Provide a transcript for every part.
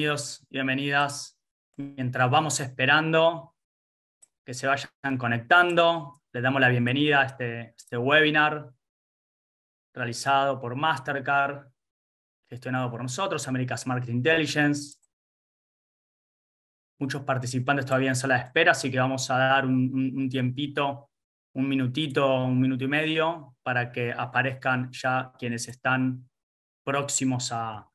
bienvenidos bienvenidas. Mientras vamos esperando que se vayan conectando, les damos la bienvenida a este, este webinar realizado por Mastercard, gestionado por nosotros, America's Market Intelligence. Muchos participantes todavía en sala de espera, así que vamos a dar un, tiempito, un minutito, un minuto y medio, para que aparezcan ya quienes están próximos a,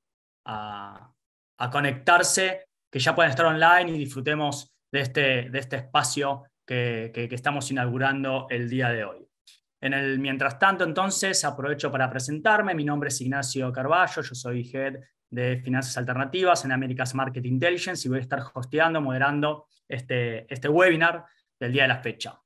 a conectarse, que ya pueden estar online y disfrutemos de este, de este espacio que, estamos inaugurando el día de hoy. En el mientras tanto, entonces, aprovecho para presentarme. Mi nombre es Ignacio Carballo, yo soy Head de Finanzas Alternativas en américa's marketing Intelligence y voy a estar hosteando, moderando este, este webinar del día de la fecha.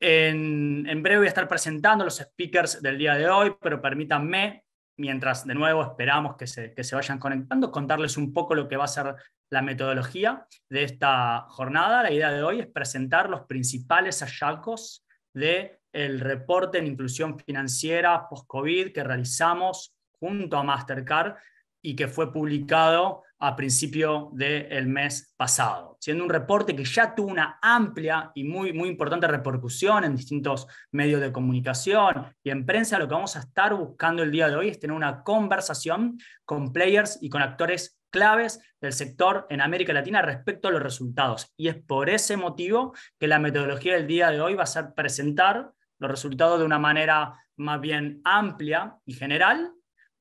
En, en breve voy a estar presentando los speakers del día de hoy, pero permítanme mientras de nuevo esperamos que se, vayan conectando, contarles un poco lo que va a ser la metodología de esta jornada. La idea de hoy es presentar los principales hallazgos del reporte en inclusión financiera post-COVID que realizamos junto a Mastercard y que fue publicado a principio del mes pasado, siendo un reporte que ya tuvo una amplia y muy, muy importante repercusión en distintos medios de comunicación y en prensa. Lo que vamos a estar buscando el día de hoy es tener una conversación con players y con actores claves del sector en América Latina respecto a los resultados. Y es por ese motivo que la metodología del día de hoy va a ser presentar los resultados de una manera más bien amplia y general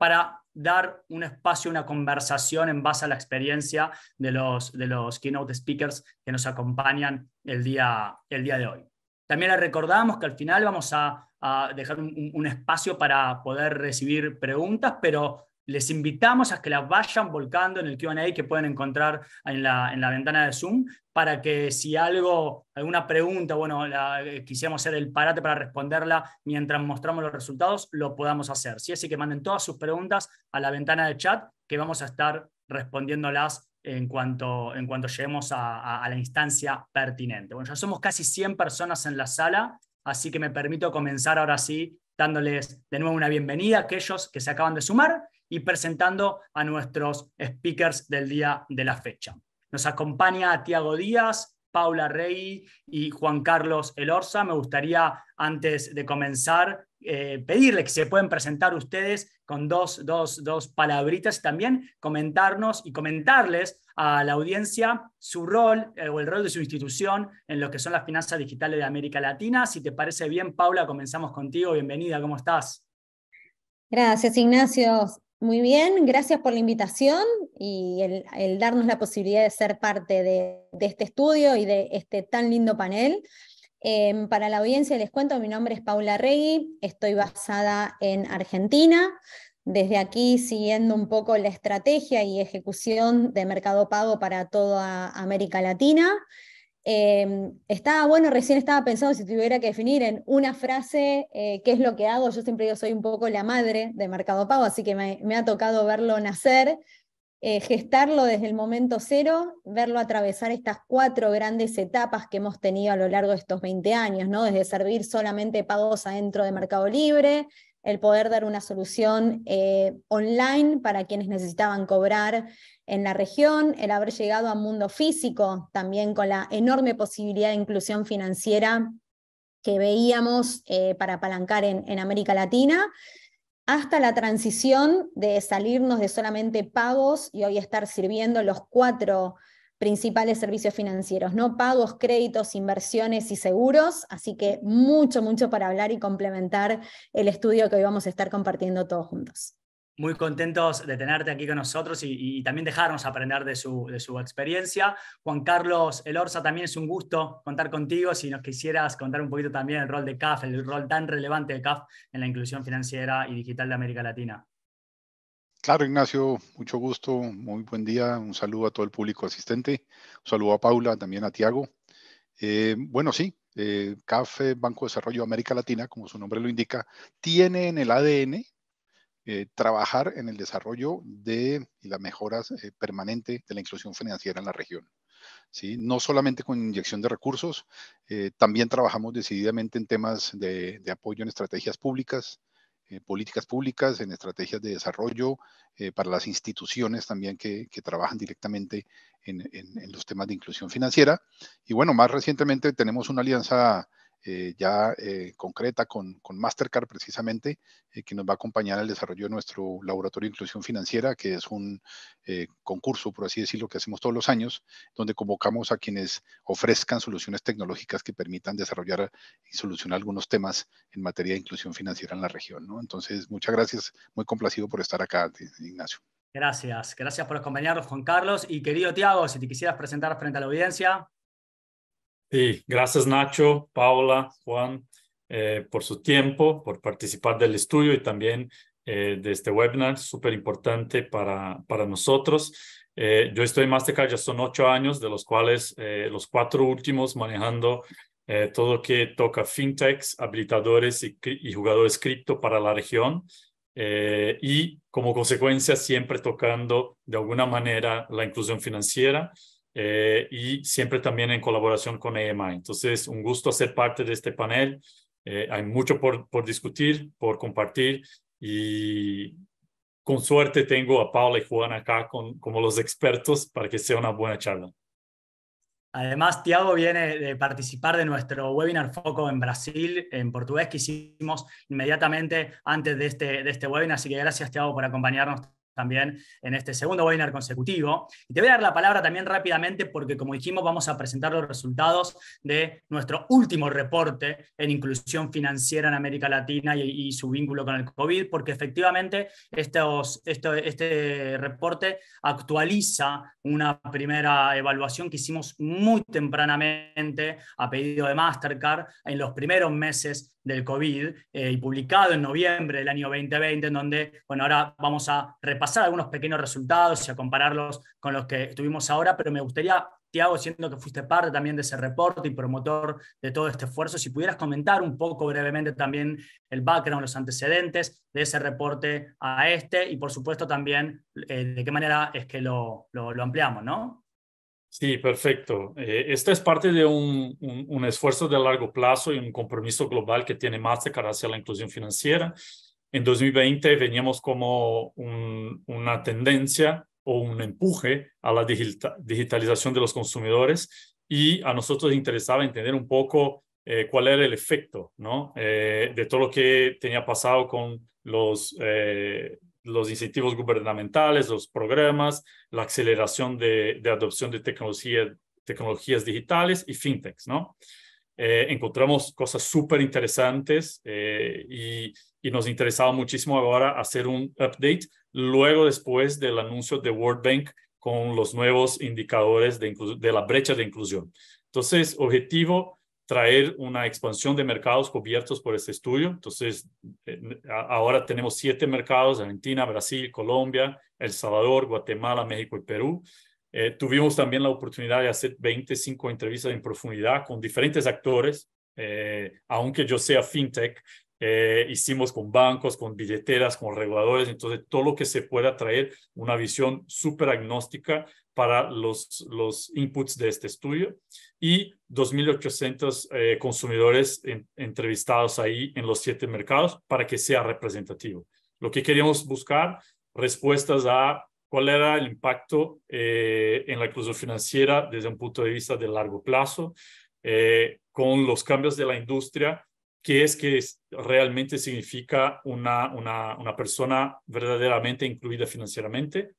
para dar un espacio, una conversación en base a la experiencia de los, de los keynote speakers que nos acompañan el día, el día de hoy. También les recordamos que al final vamos a, dejar un, espacio para poder recibir preguntas, pero les invitamos a que la vayan volcando en el QA que pueden encontrar en la, en la, ventana de Zoom, para que si algo, alguna pregunta, bueno, eh, quisiéramos hacer el parate para responderla mientras mostramos los resultados, lo podamos hacer. Así que manden todas sus preguntas a la ventana de chat, que vamos a estar respondiéndolas en cuanto, en cuanto lleguemos a, la instancia pertinente. Bueno, ya somos casi 100 personas en la sala, así que me permito comenzar ahora sí dándoles de nuevo una bienvenida a aquellos que se acaban de sumar y presentando a nuestros speakers del día de la fecha. Nos acompaña Tiago Díaz, Paula Rey y Juan Carlos Elorza. Me gustaría, antes de comenzar, eh, pedirle que se pueden presentar ustedes con dos, dos, dos palabritas también, comentarnos y comentarles a la audiencia su rol eh, o el rol de su institución en lo que son las finanzas digitales de América Latina. Si te parece bien, Paula, comenzamos contigo. Bienvenida, ¿cómo estás? Gracias, Ignacio. Muy bien, gracias por la invitación y el, darnos la posibilidad de ser parte de, este estudio y de este tan lindo panel. Em, para la audiencia les cuento, mi nombre es Paula Regui, estoy basada en Argentina. Desde aquí, siguiendo un poco la estrategia y ejecución de Mercado Pago para toda América Latina. Em, estaba bueno, recién estaba pensando si tuviera que definir en una frase eh, qué es lo que hago. Yo siempre digo, soy un poco la madre de Mercado Pago, así que me, ha tocado verlo nacer, eh, gestarlo desde el momento cero, verlo atravesar estas cuatro grandes etapas que hemos tenido a lo largo de estos 20 años, ¿no? Desde servir solamente pagos adentro de Mercado Libre, el poder dar una solución eh, online para quienes necesitaban cobrar en la región, el haber llegado a mundo físico, también con la enorme posibilidad de inclusión financiera que veíamos eh, para apalancar en América Latina, hasta la transición de salirnos de solamente pagos y hoy estar sirviendo los cuatro principales servicios financieros, ¿no? Pagos, créditos, inversiones y seguros. Así que mucho, mucho para hablar y complementar el estudio que hoy vamos a estar compartiendo todos juntos. Muy contentos de tenerte aquí con nosotros y, también dejarnos aprender de su, experiencia. Juan Carlos Elorza, también es un gusto contar contigo. Si nos quisieras contar un poquito también el rol de CAF, el rol tan relevante de CAF en la inclusión financiera y digital de América Latina. Claro, Ignacio, mucho gusto, muy buen día, un saludo a todo el público asistente, un saludo a Paula, también a Tiago. Eh, bueno, sí, eh, Banco de Desarrollo América Latina, como su nombre lo indica, tiene en el ADN eh, trabajar en el desarrollo de y las mejoras eh, permanente permanentes de la inclusión financiera en la región. ¿sí? No solamente con inyección de recursos, también trabajamos decididamente en temas de apoyo en estrategias públicas, eh, políticas públicas, en estrategias de desarrollo, eh, para las instituciones también que, trabajan directamente en, los temas de inclusión financiera. Y bueno, más recientemente tenemos una alianza eh, ya eh, concreta con, Mastercard precisamente, eh, que nos va a acompañar al desarrollo de nuestro laboratorio de inclusión financiera, que es un concurso, por así decirlo, que hacemos todos los años, donde convocamos a quienes ofrezcan soluciones tecnológicas que permitan desarrollar y solucionar algunos temas en materia de inclusión financiera en la región. ¿no? Entonces, muchas gracias, muy complacido por estar acá, Ignacio. Gracias, gracias por acompañarnos, Juan Carlos. Y querido Tiago, si te quisieras presentar frente a la audiencia. Sí, gracias Nacho, Paula, Juan, eh, por su tiempo, por participar del estudio y también eh, de este webinar, súper importante para, para nosotros. Eh, yo estoy en Mastercard, ya son ocho años, de los cuales los cuatro últimos manejando todo lo que toca fintechs, habilitadores y, y jugadores cripto para la región. y como consecuencia, siempre tocando de alguna manera la inclusión financiera eh, y siempre también en colaboración con EMI. Entonces, un gusto ser parte de este panel. Eh, hay mucho por, por, discutir, por compartir y con suerte tengo a Paula y Juan acá con, como los expertos para que sea una buena charla. Además, Tiago viene de participar de nuestro webinar Foco en Brasil, en portugués, que hicimos inmediatamente antes de este, de este webinar. Así que gracias, Tiago, por acompañarnos también en este segundo webinar consecutivo. Y te voy a dar la palabra también rápidamente porque, como dijimos, vamos a presentar los resultados de nuestro último reporte en inclusión financiera en América Latina y, su vínculo con el COVID, porque efectivamente estos, este este reporte actualiza una primera evaluación que hicimos muy tempranamente a pedido de Mastercard en los primeros meses del COVID eh, y publicado en noviembre del año 2020, en donde, bueno, ahora vamos a repasar pasar algunos pequeños resultados y a compararlos con los que tuvimos ahora, pero me gustaría, Tiago, siendo que fuiste parte también de ese reporte y promotor de todo este esfuerzo, si pudieras comentar un poco brevemente también el background, los antecedentes de ese reporte a este y, por supuesto, también eh, de qué manera es que lo, lo, ampliamos, ¿no? Sí, perfecto. Eh, es parte de un, un, un, esfuerzo de largo plazo y un compromiso global que tiene Mastercard hacia la inclusión financiera. En 2020 veníamos como una tendencia o un empuje a la digitalización de los consumidores y a nosotros interesaba entender un poco eh, cuál era el efecto ¿no? Eh, de todo lo que tenía pasado con los, eh, los incentivos gubernamentales, los programas, la aceleración de, adopción de tecnología, tecnologías digitales y fintechs. ¿no? encontramos cosas súper interesantes y y nos interesaba muchísimo ahora hacer un update luego después del anuncio de World Bank con los nuevos indicadores de, la brecha de inclusión. Entonces, objetivo, traer una expansión de mercados cubiertos por este estudio. Entonces, ahora tenemos siete mercados, Argentina, Brasil, Colombia, El Salvador, Guatemala, México y Perú. Eh, tuvimos también la oportunidad de hacer 25 entrevistas en profundidad con diferentes actores, eh, aunque yo sea fintech, eh, hicimos con bancos, con billeteras, con reguladores, entonces todo lo que se pueda traer una visión súper agnóstica para los, los inputs de este estudio y 2.800 eh, consumidores entrevistados ahí en los siete mercados para que sea representativo. Lo que queríamos buscar, respuestas a cuál era el impacto eh, en la inclusión financiera desde un punto de vista de largo plazo, con los cambios de la industria, qué es que realmente significa una, una, una persona verdaderamente incluida financieramente.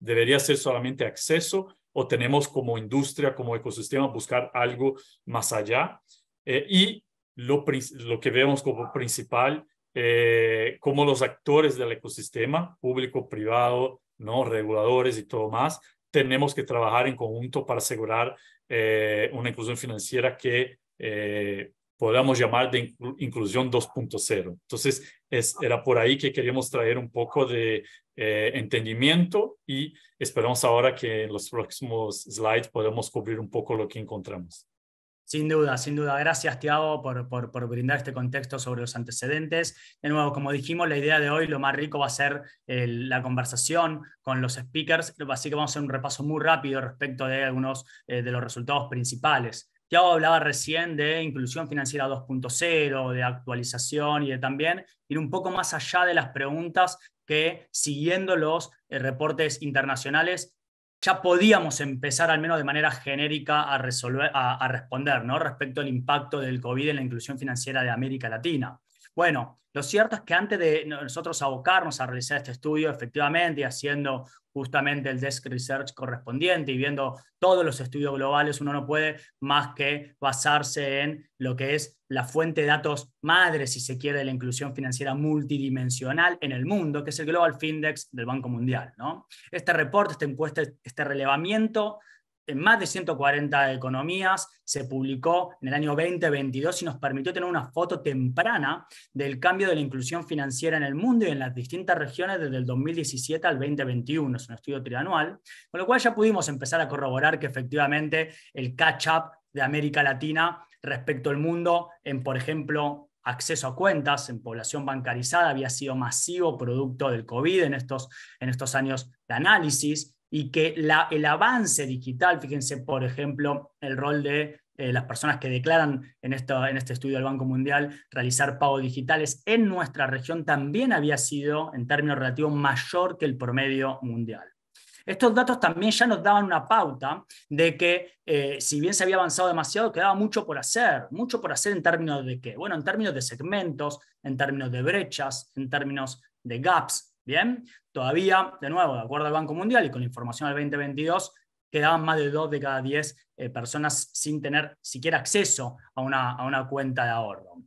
¿Debería ser solamente acceso o tenemos como industria, como ecosistema, buscar algo más allá? Eh, y lo, lo, que vemos como principal, eh, como los actores del ecosistema, público, privado, ¿no? reguladores y todo más, tenemos que trabajar en conjunto para asegurar eh, una inclusión financiera que podríamos llamar de inclusión 2.0. Entonces, era por ahí que queríamos traer un poco de eh, entendimiento y esperamos ahora que en los próximos slides podamos cubrir un poco lo que encontramos. Sin duda, sin duda. Gracias, Tiago, por, por, por, brindar este contexto sobre los antecedentes. De nuevo, como dijimos, la idea de hoy, lo más rico va a ser la conversación con los speakers, así que vamos a hacer un repaso muy rápido respecto de algunos eh, de los resultados principales Tiago hablaba recién de inclusión financiera 2.0, de actualización y de también ir un poco más allá de las preguntas que siguiendo los eh, reportes internacionales ya podíamos empezar al menos de manera genérica a, resolver, a, responder ¿no? respecto al impacto del COVID en la inclusión financiera de América Latina. Bueno, lo cierto es que antes de nosotros abocarnos a realizar este estudio, efectivamente, y haciendo justamente el desk research correspondiente y viendo todos los estudios globales, uno no puede más que basarse en lo que es la fuente de datos madre, si se quiere, de la inclusión financiera multidimensional en el mundo, que es el Global Findex del Banco Mundial. Este reporte, esta encuesta, este relevamiento en más de 140 economías, se publicó en el año 2022 y nos permitió tener una foto temprana del cambio de la inclusión financiera en el mundo y en las distintas regiones desde el 2017 al 2021. Es un estudio trianual, con lo cual ya pudimos empezar a corroborar que efectivamente el catch-up de América Latina respecto al mundo en, por ejemplo, acceso a cuentas en población bancarizada había sido masivo producto del COVID en estos, en estos años de análisis y que el avance digital, fíjense por ejemplo el rol de eh, las personas que declaran en, en este estudio del Banco Mundial realizar pagos digitales en nuestra región también había sido en términos relativos mayor que el promedio mundial. Estos datos también ya nos daban una pauta de que eh, si bien se había avanzado demasiado, quedaba mucho por hacer. Mucho por hacer en términos de qué? Bueno, en términos de segmentos, en términos de brechas, en términos de gaps Bien, todavía, de nuevo, de acuerdo al Banco Mundial y con la información del 2022, quedaban más de 2 de cada 10 eh, personas sin tener siquiera acceso a una, a una cuenta de ahorro.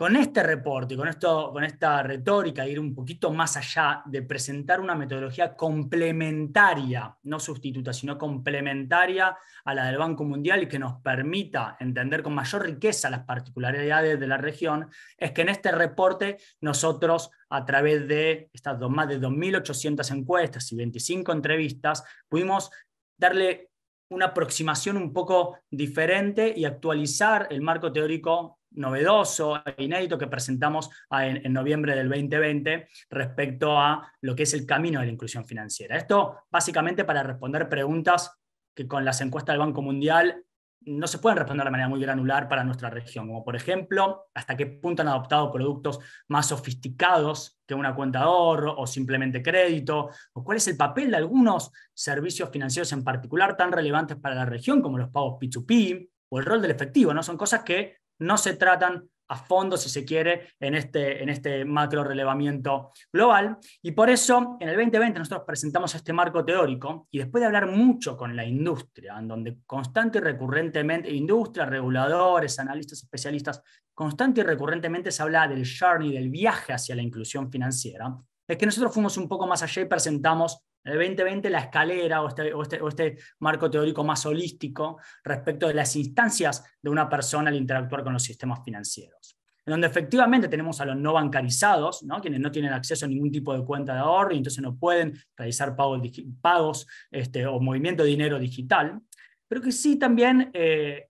Con este reporte, con, esto, con esta retórica, ir un poquito más allá de presentar una metodología complementaria, no sustituta, sino complementaria a la del Banco Mundial y que nos permita entender con mayor riqueza las particularidades de la región, es que en este reporte nosotros, a través de estas más de 2.800 encuestas y 25 entrevistas, pudimos darle una aproximación un poco diferente y actualizar el marco teórico novedoso e inédito que presentamos ah, en, noviembre del 2020 respecto a lo que es el camino de la inclusión financiera. Esto básicamente para responder preguntas que con las encuestas del Banco Mundial no se pueden responder de manera muy granular para nuestra región, como por ejemplo, hasta qué punto han adoptado productos más sofisticados que una cuenta de ahorro o simplemente crédito, o cuál es el papel de algunos servicios financieros en particular tan relevantes para la región como los pagos P2P, o el rol del efectivo, ¿no? Son cosas que no se tratan a fondo, si se quiere, en este, en este macro relevamiento global. Y por eso, en el 2020 nosotros presentamos este marco teórico y después de hablar mucho con la industria, en donde constante y recurrentemente, industria, reguladores, analistas, especialistas, constante y recurrentemente se habla del journey, del viaje hacia la inclusión financiera, es que nosotros fuimos un poco más allá y presentamos el 2020 la escalera este, este, o este, marco teórico más holístico respecto de las instancias de una persona al interactuar con los sistemas financieros. En donde efectivamente tenemos a los no bancarizados, ¿no? quienes no tienen acceso a ningún tipo de cuenta de ahorro y entonces no pueden realizar pagos, pagos este, o movimiento de dinero digital, pero que sí también eh,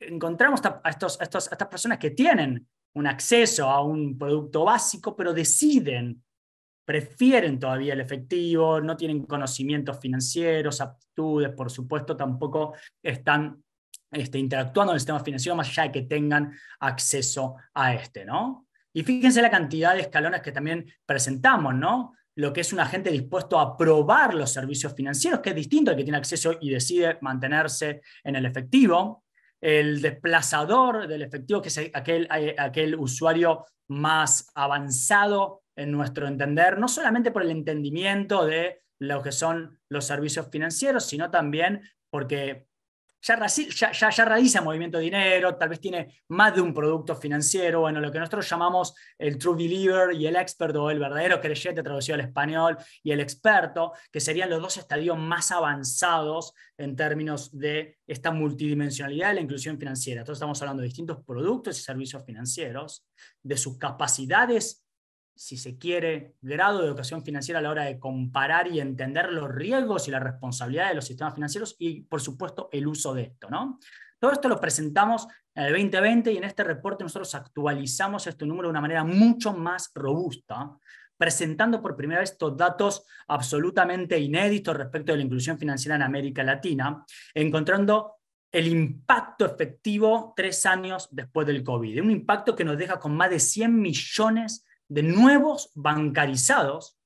encontramos a, estos, a estas personas que tienen un acceso a un producto básico, pero deciden prefieren todavía el efectivo, no tienen conocimientos financieros, aptitudes, por supuesto, tampoco están este, interactuando en el sistema financiero más allá de que tengan acceso a este, ¿no? Y fíjense la cantidad de escalones que también presentamos, ¿no? Lo que es un agente dispuesto a probar los servicios financieros, que es distinto al que tiene acceso y decide mantenerse en el efectivo. El desplazador del efectivo, que es aquel, aquel usuario más avanzado en nuestro entender, no solamente por el entendimiento de lo que son los servicios financieros, sino también porque ya, ya, realiza movimiento de dinero, tal vez tiene más de un producto financiero, bueno, lo que nosotros llamamos el true believer y el expert o el verdadero creyente traducido al español y el experto, que serían los dos estadios más avanzados en términos de esta multidimensionalidad de la inclusión financiera. Entonces estamos hablando de distintos productos y servicios financieros, de sus capacidades si se quiere, grado de educación financiera a la hora de comparar y entender los riesgos y la responsabilidad de los sistemas financieros y, por supuesto, el uso de esto. ¿no? Todo esto lo presentamos en el 2020 y en este reporte nosotros actualizamos este número de una manera mucho más robusta, presentando por primera vez estos datos absolutamente inéditos respecto de la inclusión financiera en América Latina, encontrando el impacto efectivo tres años después del COVID. Un impacto que nos deja con más de 100 millones de nuevos bancarizados,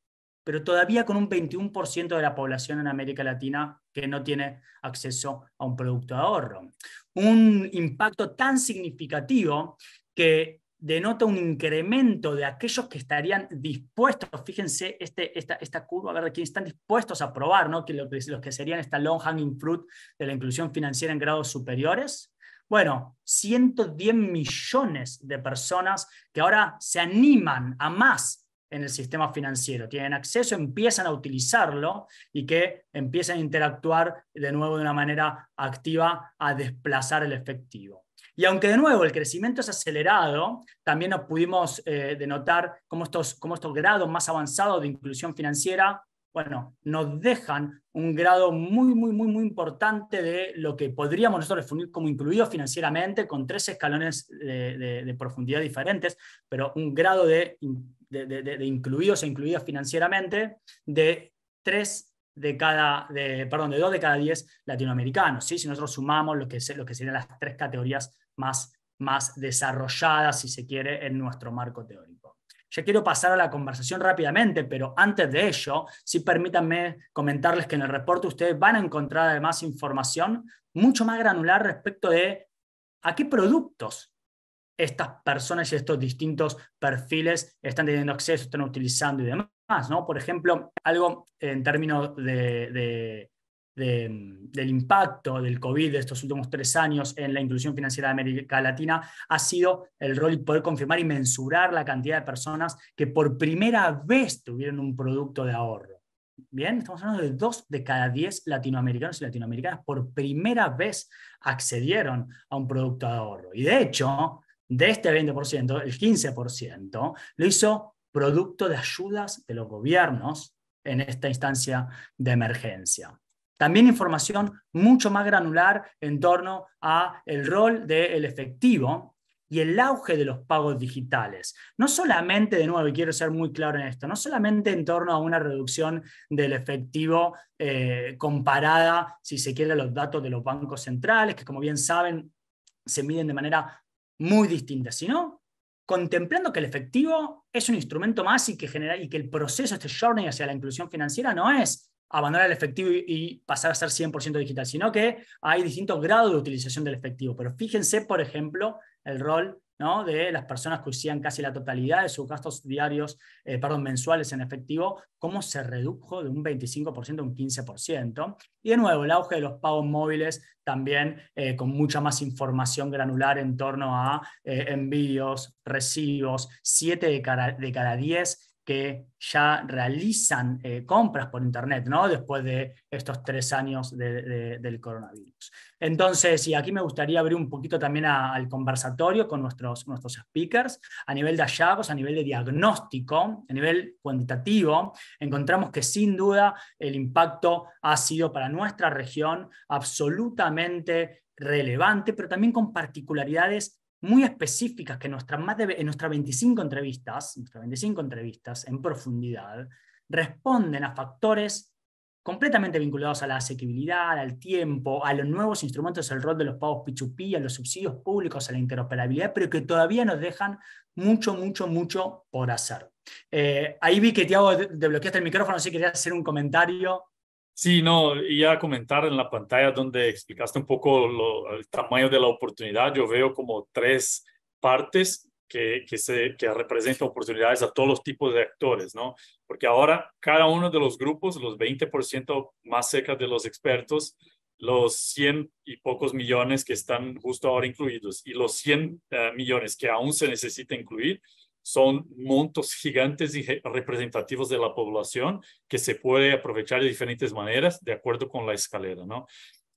pero todavía con un 21% de la población en América Latina que no tiene acceso a un producto de ahorro. Un impacto tan significativo que denota un incremento de aquellos que estarían dispuestos, fíjense este, esta, curva, a ver, quiénes están dispuestos a probar, ¿no? que los que serían esta long hanging fruit de la inclusión financiera en grados superiores, bueno, 110 millones de personas que ahora se animan a más en el sistema financiero, tienen acceso, empiezan a utilizarlo y que empiezan a interactuar de nuevo de una manera activa a desplazar el efectivo. Y aunque de nuevo el crecimiento es acelerado, también nos pudimos eh, denotar cómo cómo estos grados más avanzados de inclusión financiera bueno, nos dejan un grado muy, muy, muy, muy importante de lo que podríamos nosotros definir como incluidos financieramente, con tres escalones de, profundidad diferentes, pero un grado de, incluidos e incluidas financieramente de tres de cada, perdón, de dos de cada diez latinoamericanos, ¿sí? si nosotros sumamos lo que, lo que serían las tres categorías más, más desarrolladas, si se quiere, en nuestro marco teórico. Ya quiero pasar a la conversación rápidamente, pero antes de ello, sí permítanme comentarles que en el reporte ustedes van a encontrar además información mucho más granular respecto de a qué productos estas personas y estos distintos perfiles están teniendo acceso, están utilizando y demás. ¿no? Por ejemplo, algo en términos de, de del impacto del COVID de estos últimos tres años en la inclusión financiera de América Latina ha sido el rol de poder confirmar y mensurar la cantidad de personas que por primera vez tuvieron un producto de ahorro. Bien, estamos hablando de dos de cada diez latinoamericanos y latinoamericanas por primera vez accedieron a un producto de ahorro. Y de hecho, de este 20%, el 15% lo hizo producto de ayudas de los gobiernos en esta instancia de emergencia. También información mucho más granular en torno a el rol del efectivo y el auge de los pagos digitales. No solamente, de nuevo, y quiero ser muy claro en esto, no solamente en torno a una reducción del efectivo eh, comparada, si se quiere, a los datos de los bancos centrales, que como bien saben, se miden de manera muy distinta, sino contemplando que el efectivo es un instrumento más y que, y que el proceso, este journey hacia la inclusión financiera no es abandonar el efectivo y pasar a ser 100% digital, sino que hay distintos grados de utilización del efectivo. Pero fíjense, por ejemplo, el rol de las personas que usían casi la totalidad de sus gastos diarios, eh, perdón, mensuales en efectivo, cómo se redujo de un 25% a un 15%. Y de nuevo, el auge de los pagos móviles también eh, con mucha más información granular en torno a eh, envíos, recibos, 7 de cada 10 que ya realizan eh, compras por Internet, ¿no? Después de estos tres años del coronavirus. Entonces, y aquí me gustaría abrir un poquito también al conversatorio con nuestros, nuestros speakers. A nivel de hallazgos, a nivel de diagnóstico, a nivel cuantitativo, encontramos que sin duda el impacto ha sido para nuestra región absolutamente relevante, pero también con particularidades muy específicas que más en nuestras 25 entrevistas, 25 entrevistas en profundidad, responden a factores completamente vinculados a la asequibilidad, al tiempo, a los nuevos instrumentos, al rol de los pagos p a los subsidios públicos, a la interoperabilidad, pero que todavía nos dejan mucho, mucho, mucho por hacer. Eh, ahí vi que Tiago desbloqueaste el micrófono, así que quería hacer un comentario. Sí, no, iba a comentar en la pantalla donde explicaste un poco el tamaño de la oportunidad. Yo veo como tres partes que, que, representan oportunidades a todos los tipos de actores, ¿no? Porque ahora cada uno de los grupos, los 20% más cerca de los expertos, los 100 y pocos millones que están justo ahora incluidos y los 100 eh, millones que aún se necesita incluir, son montos gigantes y representativos de la población que se puede aprovechar de diferentes maneras de acuerdo con la escalera, ¿no?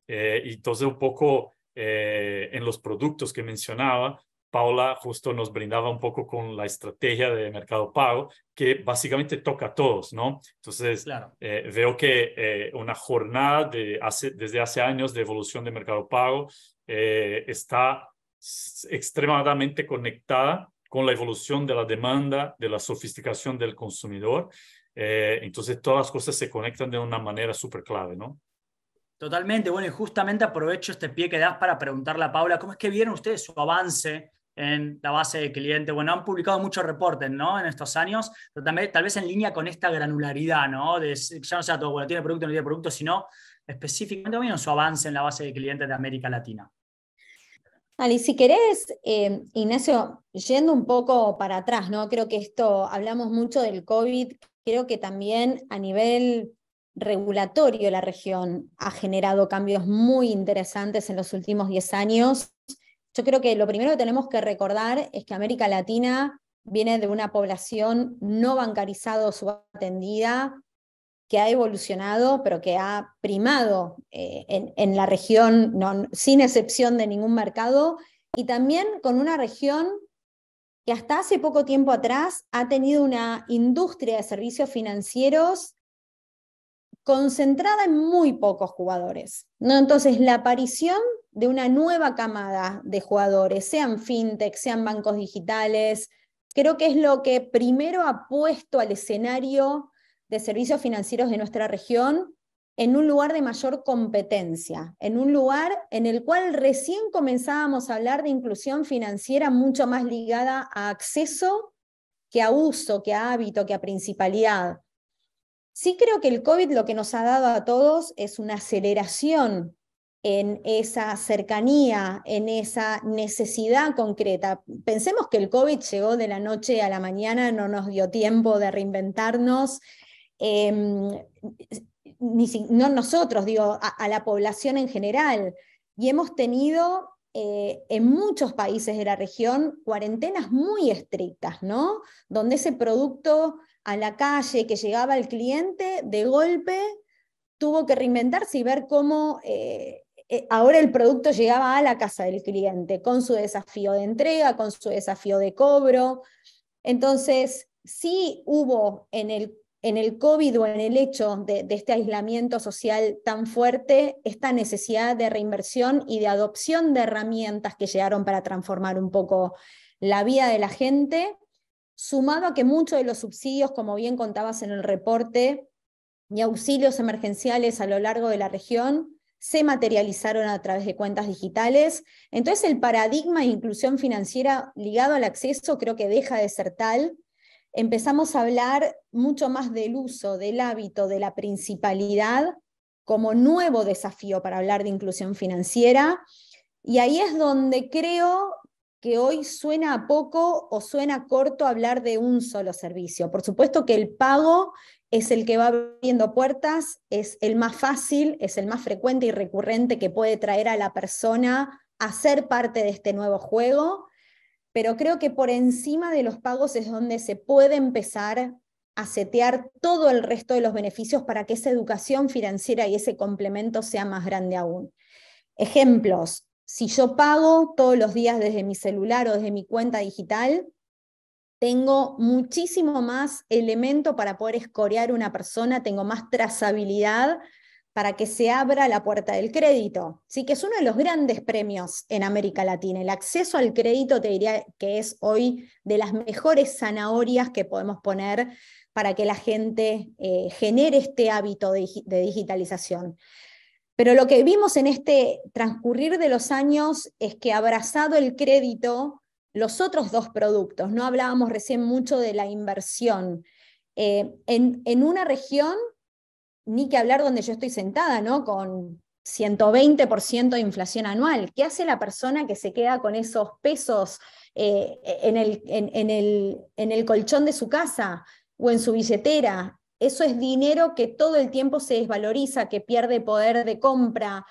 Eh, y entonces, un poco eh, en los productos que mencionaba, Paula justo nos brindaba un poco con la estrategia de mercado pago, que básicamente toca a todos, ¿no? Entonces, eh, veo que una jornada desde hace años de evolución de mercado pago está extremadamente conectada con la evolución de la demanda, de la sofisticación del consumidor. Eh, entonces, todas las cosas se conectan de una manera súper clave, ¿no? Totalmente. Bueno, y justamente aprovecho este pie que das para preguntarle a Paula, ¿cómo es que vieron ustedes su avance en la base de cliente. Bueno, han publicado muchos reportes, ¿no? En estos años, pero también, tal vez en línea con esta granularidad, ¿no? De, ya no sea todo, bueno, tiene producto, no tiene producto, sino específicamente, vieron su avance en la base de clientes de América Latina y si querés, eh, Ignacio, yendo un poco para atrás, ¿no? Creo que esto, hablamos mucho del COVID, creo que también a nivel regulatorio la región ha generado cambios muy interesantes en los últimos 10 años. Yo creo que lo primero que tenemos que recordar es que América Latina viene de una población no bancarizada o subatendida, que ha evolucionado, pero que ha primado eh, en, la región, sin excepción de ningún mercado, y también con una región que hasta hace poco tiempo atrás ha tenido una industria de servicios financieros concentrada en muy pocos jugadores. Entonces, la aparición de una nueva camada de jugadores, sean fintech, sean bancos digitales, creo que es lo que primero ha puesto al escenario de servicios financieros de nuestra región en un lugar de mayor competencia, en un lugar en el cual recién comenzábamos a hablar de inclusión financiera mucho más ligada a acceso que a uso, que a hábito, que a principalidad. Sí creo que el COVID lo que nos ha dado a todos es una aceleración en esa cercanía, en esa necesidad concreta. Pensemos que el COVID llegó de la noche a la mañana, no nos dio tiempo de reinventarnos, Em, no nosotros, digo, a, la población en general. Y hemos tenido eh, en muchos países de la región cuarentenas muy estrictas, ¿no? Donde ese producto a la calle que llegaba al cliente, de golpe tuvo que reinventarse y ver cómo eh, eh, ahora el producto llegaba a la casa del cliente, con su desafío de entrega, con su desafío de cobro. Entonces, sí hubo en el en el COVID o en el hecho de, este aislamiento social tan fuerte, esta necesidad de reinversión y de adopción de herramientas que llegaron para transformar un poco la vida de la gente, sumado a que muchos de los subsidios, como bien contabas en el reporte, y auxilios emergenciales a lo largo de la región, se materializaron a través de cuentas digitales. Entonces el paradigma de inclusión financiera ligado al acceso creo que deja de ser tal empezamos a hablar mucho más del uso, del hábito, de la principalidad como nuevo desafío para hablar de inclusión financiera. Y ahí es donde creo que hoy suena a poco o suena corto hablar de un solo servicio. Por supuesto que el pago es el que va abriendo puertas, es el más fácil, es el más frecuente y recurrente que puede traer a la persona a ser parte de este nuevo juego, pero creo que por encima de los pagos es donde se puede empezar a setear todo el resto de los beneficios para que esa educación financiera y ese complemento sea más grande aún. Ejemplos, si yo pago todos los días desde mi celular o desde mi cuenta digital, tengo muchísimo más elemento para poder escorear una persona, tengo más trazabilidad para que se abra la puerta del crédito, ¿sí? que es uno de los grandes premios en América Latina. El acceso al crédito te diría que es hoy de las mejores zanahorias que podemos poner para que la gente eh, genere este hábito de, digitalización. Pero lo que vimos en este transcurrir de los años es que abrazado el crédito, los otros dos productos, no hablábamos recién mucho de la inversión, eh, en una región ni que hablar donde yo estoy sentada, ¿no? Con 120% de inflación anual. ¿Qué hace la persona que se queda con esos pesos eh, en, el, el, en el colchón de su casa o en su billetera? Eso es dinero que todo el tiempo se desvaloriza, que pierde poder de compra,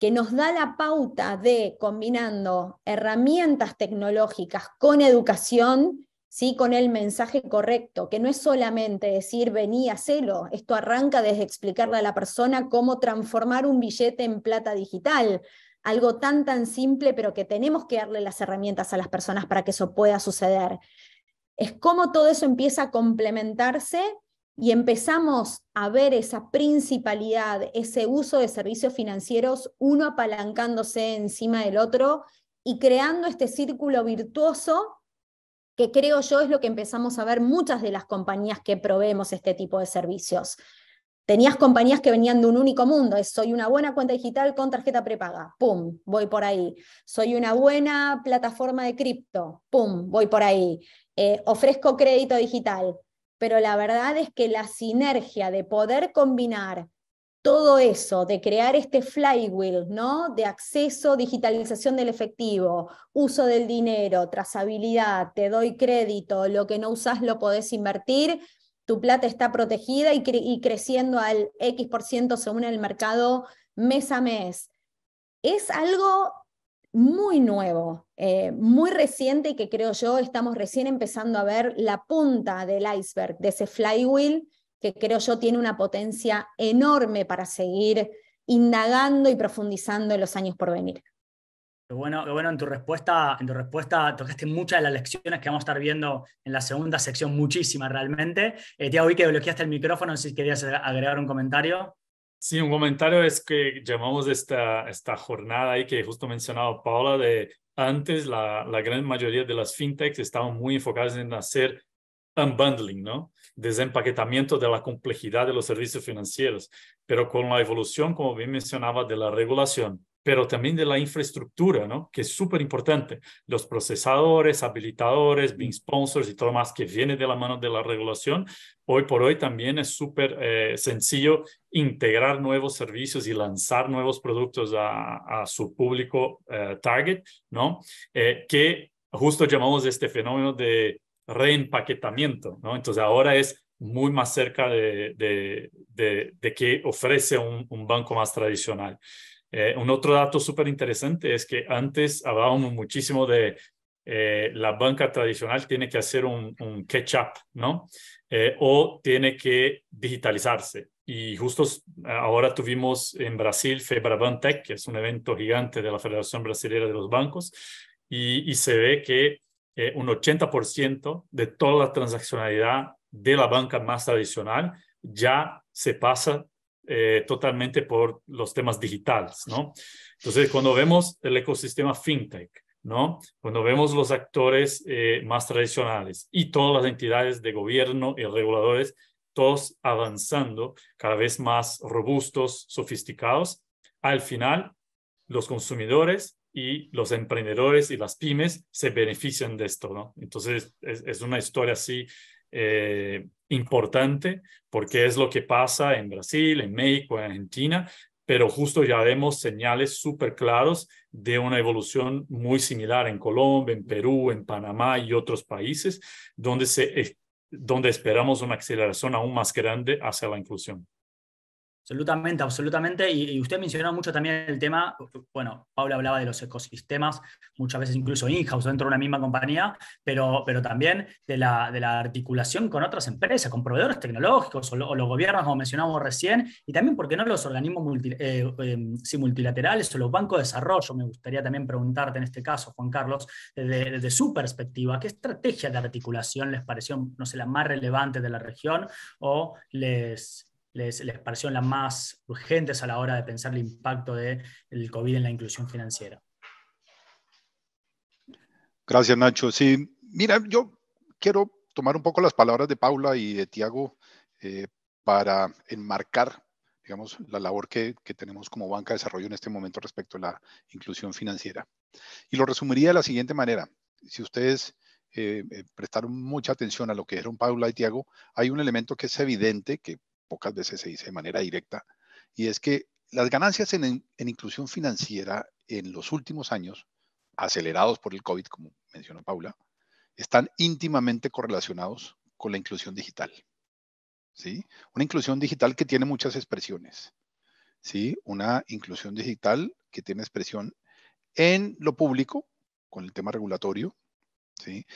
que nos da la pauta de combinando herramientas tecnológicas con educación, con el mensaje correcto, que no es solamente decir vení, hacelo, esto arranca desde explicarle a la persona cómo transformar un billete en plata digital, algo tan tan simple, pero que tenemos que darle las herramientas a las personas para que eso pueda suceder. Es cómo todo eso empieza a complementarse y empezamos a ver esa principalidad, ese uso de servicios financieros, uno apalancándose encima del otro y creando este círculo virtuoso que creo yo es lo que empezamos a ver muchas de las compañías que proveemos este tipo de servicios. Tenías compañías que venían de un único mundo, soy una buena cuenta digital con tarjeta prepaga, pum, voy por ahí. Soy una buena plataforma de cripto, pum, voy por ahí. Eh, ofrezco crédito digital, pero la verdad es que la sinergia de poder combinar todo eso, de crear este flywheel, ¿no? De acceso, digitalización del efectivo, uso del dinero, trazabilidad, te doy crédito, lo que no usas lo podés invertir, tu plata está protegida y, creciendo al X% según el mercado mes a mes. Es algo muy nuevo, eh, muy reciente y que creo yo estamos recién empezando a ver la punta del iceberg, de ese flywheel que creo yo tiene una potencia enorme para seguir indagando y profundizando en los años por venir. Qué bueno, bueno, en tu respuesta, en tu respuesta tocaste muchas de las lecciones que vamos a estar viendo en la segunda sección, muchísimas realmente. Eh, Tiago, vi que bloqueaste el micrófono, si querías agregar un comentario. Sí, un comentario es que llamamos esta, esta jornada y que justo mencionaba Paula, de antes la, la gran mayoría de las fintechs estaban muy enfocadas en hacer unbundling, ¿no? desempaquetamiento de la complejidad de los servicios financieros, pero con la evolución, como bien mencionaba, de la regulación, pero también de la infraestructura, ¿no? que es súper importante. Los procesadores, habilitadores, BIM sponsors y todo más que viene de la mano de la regulación, hoy por hoy también es súper eh, sencillo integrar nuevos servicios y lanzar nuevos productos a, su público eh, target, ¿no? Eh, que justo llamamos este fenómeno de reempaquetamiento, ¿no? Entonces ahora es muy más cerca de, de, que ofrece un, banco más tradicional. Eh, un otro dato súper interesante es que antes hablábamos muchísimo de eh, la banca tradicional tiene que hacer un, un catch-up, ¿no? Eh, o tiene que digitalizarse. Y justo ahora tuvimos en Brasil FebraBantech, que es un evento gigante de la Federación Brasilera de los Bancos, y se ve que eh, un 80% de toda la transaccionalidad de la banca más tradicional ya se pasa eh, totalmente por los temas digitales, ¿no? Entonces, cuando vemos el ecosistema fintech, ¿no? Cuando vemos los actores eh, más tradicionales y todas las entidades de gobierno y reguladores, todos avanzando cada vez más robustos, sofisticados, al final, los consumidores y los emprendedores y las pymes se benefician de esto, ¿no? Entonces, es, una historia así eh, importante porque es lo que pasa en Brasil, en México, en Argentina, pero justo ya vemos señales súper claros de una evolución muy similar en Colombia, en Perú, en Panamá y otros países donde se eh, donde esperamos una aceleración aún más grande hacia la inclusión. Absolutamente, absolutamente. Y, usted mencionó mucho también el tema, bueno, Paula hablaba de los ecosistemas, muchas veces incluso in-house dentro de una misma compañía, pero, pero también de la, de la articulación con otras empresas, con proveedores tecnológicos o, los gobiernos, como mencionamos recién, y también, porque no los organismos eh, em, multilaterales o los bancos de desarrollo? Me gustaría también preguntarte en este caso, Juan Carlos, desde, desde su perspectiva, ¿qué estrategia de articulación les pareció, no sé, la más relevante de la región o les les, les parecieron las más urgentes a la hora de pensar el impacto del el COVID en la inclusión financiera. Gracias, Nacho. Sí, mira, yo quiero tomar un poco las palabras de Paula y de Tiago eh, para enmarcar, digamos, la labor que, que, tenemos como banca de desarrollo en este momento respecto a la inclusión financiera. Y lo resumiría de la siguiente manera. Si ustedes eh, eh, prestaron mucha atención a lo que dijeron Paula y Tiago, hay un elemento que es evidente, que pocas veces se dice de manera directa, y es que las ganancias en, inclusión financiera en los últimos años, acelerados por el COVID, como mencionó Paula, están íntimamente correlacionados con la inclusión digital. ¿sí? Una inclusión digital que tiene muchas expresiones. ¿sí? Una inclusión digital que tiene expresión en lo público, con el tema regulatorio, ¿sí?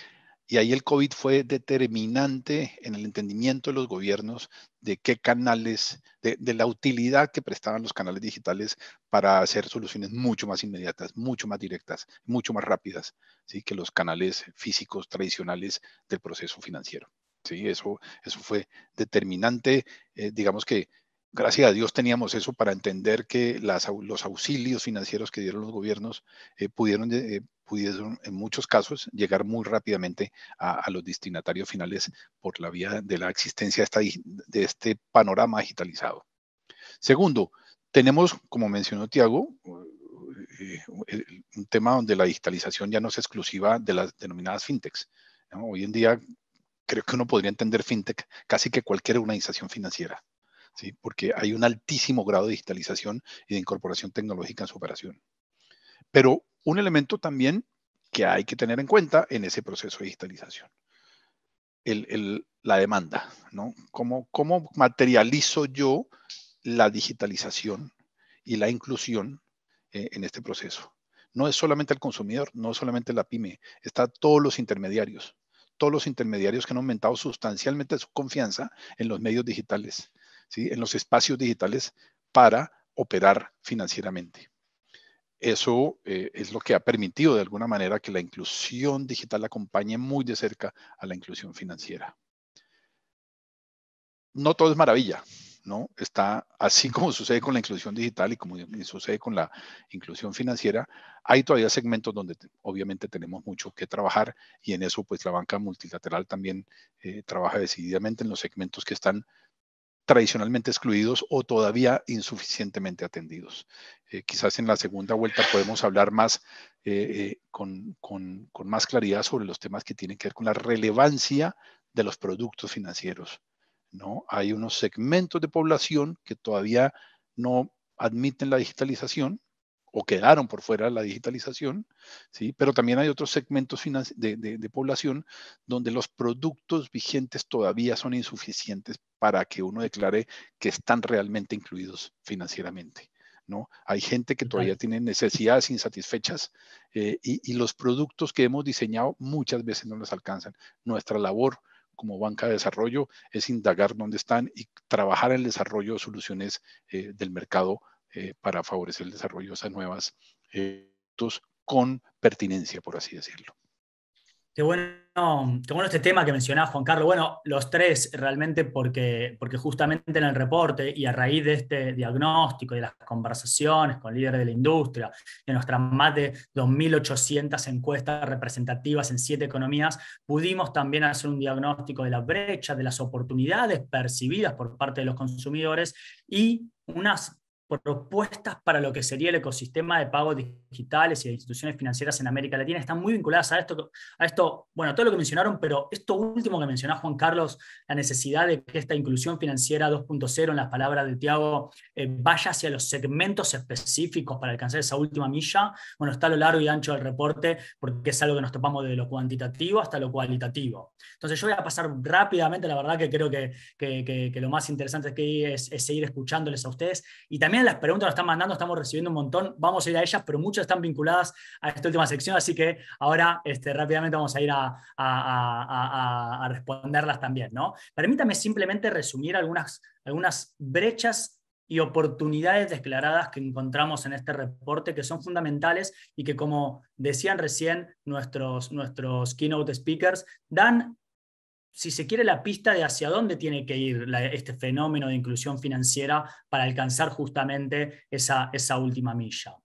Y ahí el COVID fue determinante en el entendimiento de los gobiernos de qué canales, de, la utilidad que prestaban los canales digitales para hacer soluciones mucho más inmediatas, mucho más directas, mucho más rápidas, ¿sí? que los canales físicos tradicionales del proceso financiero. ¿sí? Eso, eso fue determinante, eh, digamos que gracias a Dios teníamos eso para entender que los auxilios financieros que dieron los gobiernos eh, pudieron, eh, eh, pudieron, en muchos casos llegar muy rápidamente a, los destinatarios finales por la vía de la existencia de este panorama digitalizado. Segundo, tenemos, como mencionó Tiago, un tema donde la digitalización ya no es exclusiva de las denominadas fintechs. Hoy en día creo que uno podría entender fintech casi que cualquier organización financiera. ¿sí? porque hay un altísimo grado de digitalización y de incorporación tecnológica en su operación. Pero un elemento también que hay que tener en cuenta en ese proceso de digitalización. la demanda, ¿no? ¿Cómo, materializo yo la digitalización y la inclusión eh, en este proceso? No es solamente el consumidor, no es solamente la pyme, está todos los intermediarios, todos los intermediarios que han aumentado sustancialmente su confianza en los medios digitales, en los espacios digitales para operar financieramente. Eso eh, es lo que ha permitido de alguna manera que la inclusión digital acompañe muy de cerca a la inclusión financiera. No todo es maravilla, ¿no? Está así como sucede con la inclusión digital y como sucede con la inclusión financiera, hay todavía segmentos donde obviamente tenemos mucho que trabajar y en eso pues la banca multilateral también eh, trabaja decididamente en los segmentos que están tradicionalmente excluidos o todavía insuficientemente atendidos. Eh, quizás en la segunda vuelta podemos hablar más eh, eh, con, con, más claridad sobre los temas que tienen que ver con la relevancia de los productos financieros. ¿no? Hay unos segmentos de población que todavía no admiten la digitalización o quedaron por fuera la digitalización, ¿sí? pero también hay otros segmentos de, población donde los productos vigentes todavía son insuficientes para que uno declare que están realmente incluidos financieramente. ¿no? Hay gente que todavía tiene necesidades insatisfechas eh, y, los productos que hemos diseñado muchas veces no les alcanzan. Nuestra labor como banca de desarrollo es indagar dónde están y trabajar en el desarrollo de soluciones eh, del mercado eh, para favorecer el desarrollo de esas nuevas eh, con pertinencia, por así decirlo. Qué bueno, qué este tema que mencionaba Juan Carlos. Bueno, los tres realmente porque, porque justamente en el reporte y a raíz de este diagnóstico y de las conversaciones con líderes de la industria, de nuestras más de 2.800 encuestas representativas en siete economías, pudimos también hacer un diagnóstico de la brecha, de las oportunidades percibidas por parte de los consumidores y unas propuestas para lo que sería el ecosistema de pagos digitales y de instituciones financieras en América Latina están muy vinculadas a esto, a esto, bueno, todo lo que mencionaron, pero esto último que mencionó Juan Carlos, la necesidad de que esta inclusión financiera 2.0, en las palabras de Tiago, eh, vaya hacia los segmentos específicos para alcanzar esa última milla, bueno, está a lo largo y ancho del reporte porque es algo que nos topamos de lo cuantitativo hasta lo cualitativo. Entonces yo voy a pasar rápidamente, la verdad que creo que, lo más interesante es, es seguir escuchándoles a ustedes y también las preguntas las están mandando, estamos recibiendo un montón, vamos a ir a ellas, pero muchas están vinculadas a esta última sección, así que ahora este, rápidamente vamos a ir a, a responderlas también. ¿no? Permítame simplemente resumir algunas, algunas brechas y oportunidades declaradas que encontramos en este reporte que son fundamentales y que, como decían recién nuestros, nuestros keynote speakers, dan si se quiere, la pista de hacia dónde tiene que ir este fenómeno de inclusión financiera para alcanzar justamente esa, esa última milla.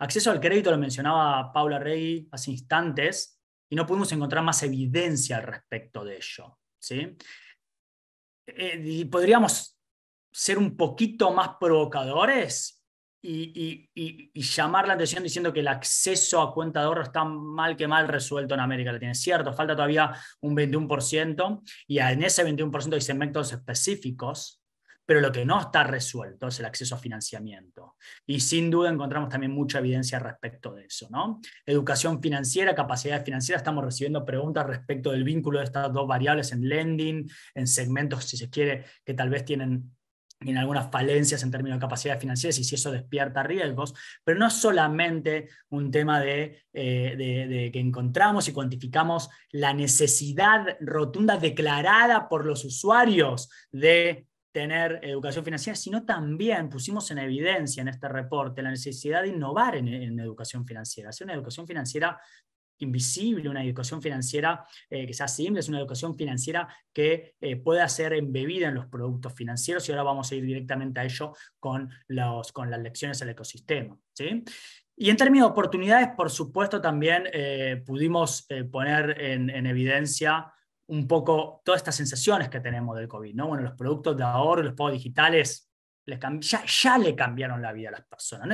Acceso al crédito lo mencionaba Paula Rey hace instantes y no pudimos encontrar más evidencia al respecto de ello. ¿sí? Eh, y podríamos ser un poquito más provocadores y, llamar la atención diciendo que el acceso a cuenta de ahorro está mal que mal resuelto en América Latina. tiene cierto, falta todavía un 21% y en ese 21% hay segmentos específicos, pero lo que no está resuelto es el acceso a financiamiento. Y sin duda encontramos también mucha evidencia respecto de eso. ¿no? Educación financiera, capacidad financiera, estamos recibiendo preguntas respecto del vínculo de estas dos variables en lending, en segmentos, si se quiere, que tal vez tienen en algunas falencias en términos de capacidades financieras y si eso despierta riesgos, pero no es solamente un tema eh, de, que encontramos y cuantificamos la necesidad rotunda declarada por los usuarios de tener educación financiera, sino también pusimos en evidencia en este reporte la necesidad de innovar en, en educación financiera, hacer una educación financiera invisible, una educación financiera eh, que sea simple, es una educación financiera que eh, pueda ser embebida en los productos financieros y ahora vamos a ir directamente a ello con, los, con las lecciones al ecosistema. ¿sí? Y en términos de oportunidades, por supuesto, también eh, pudimos poner en, evidencia un poco todas estas sensaciones que tenemos del COVID. ¿no? Bueno, los productos de ahorro, los pagos digitales ya, le cambiaron la vida a las personas,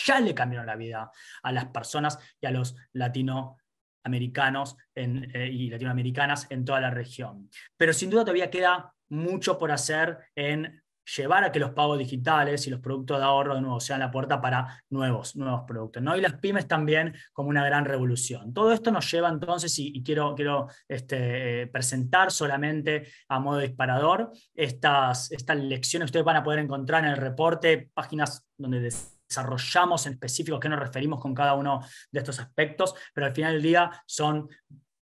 ya le cambiaron la vida a las personas y a los latinoamericanos eh, y latinoamericanas en toda la región. Pero sin duda todavía queda mucho por hacer en llevar a que los pagos digitales y los productos de ahorro de nuevo sean la puerta para nuevos, nuevos productos. ¿no? Y las pymes también como una gran revolución. Todo esto nos lleva entonces, y, quiero, quiero este, eh, presentar solamente a modo disparador estas, estas lecciones ustedes van a poder encontrar en el reporte, páginas donde desarrollamos en específico qué nos referimos con cada uno de estos aspectos, pero al final del día son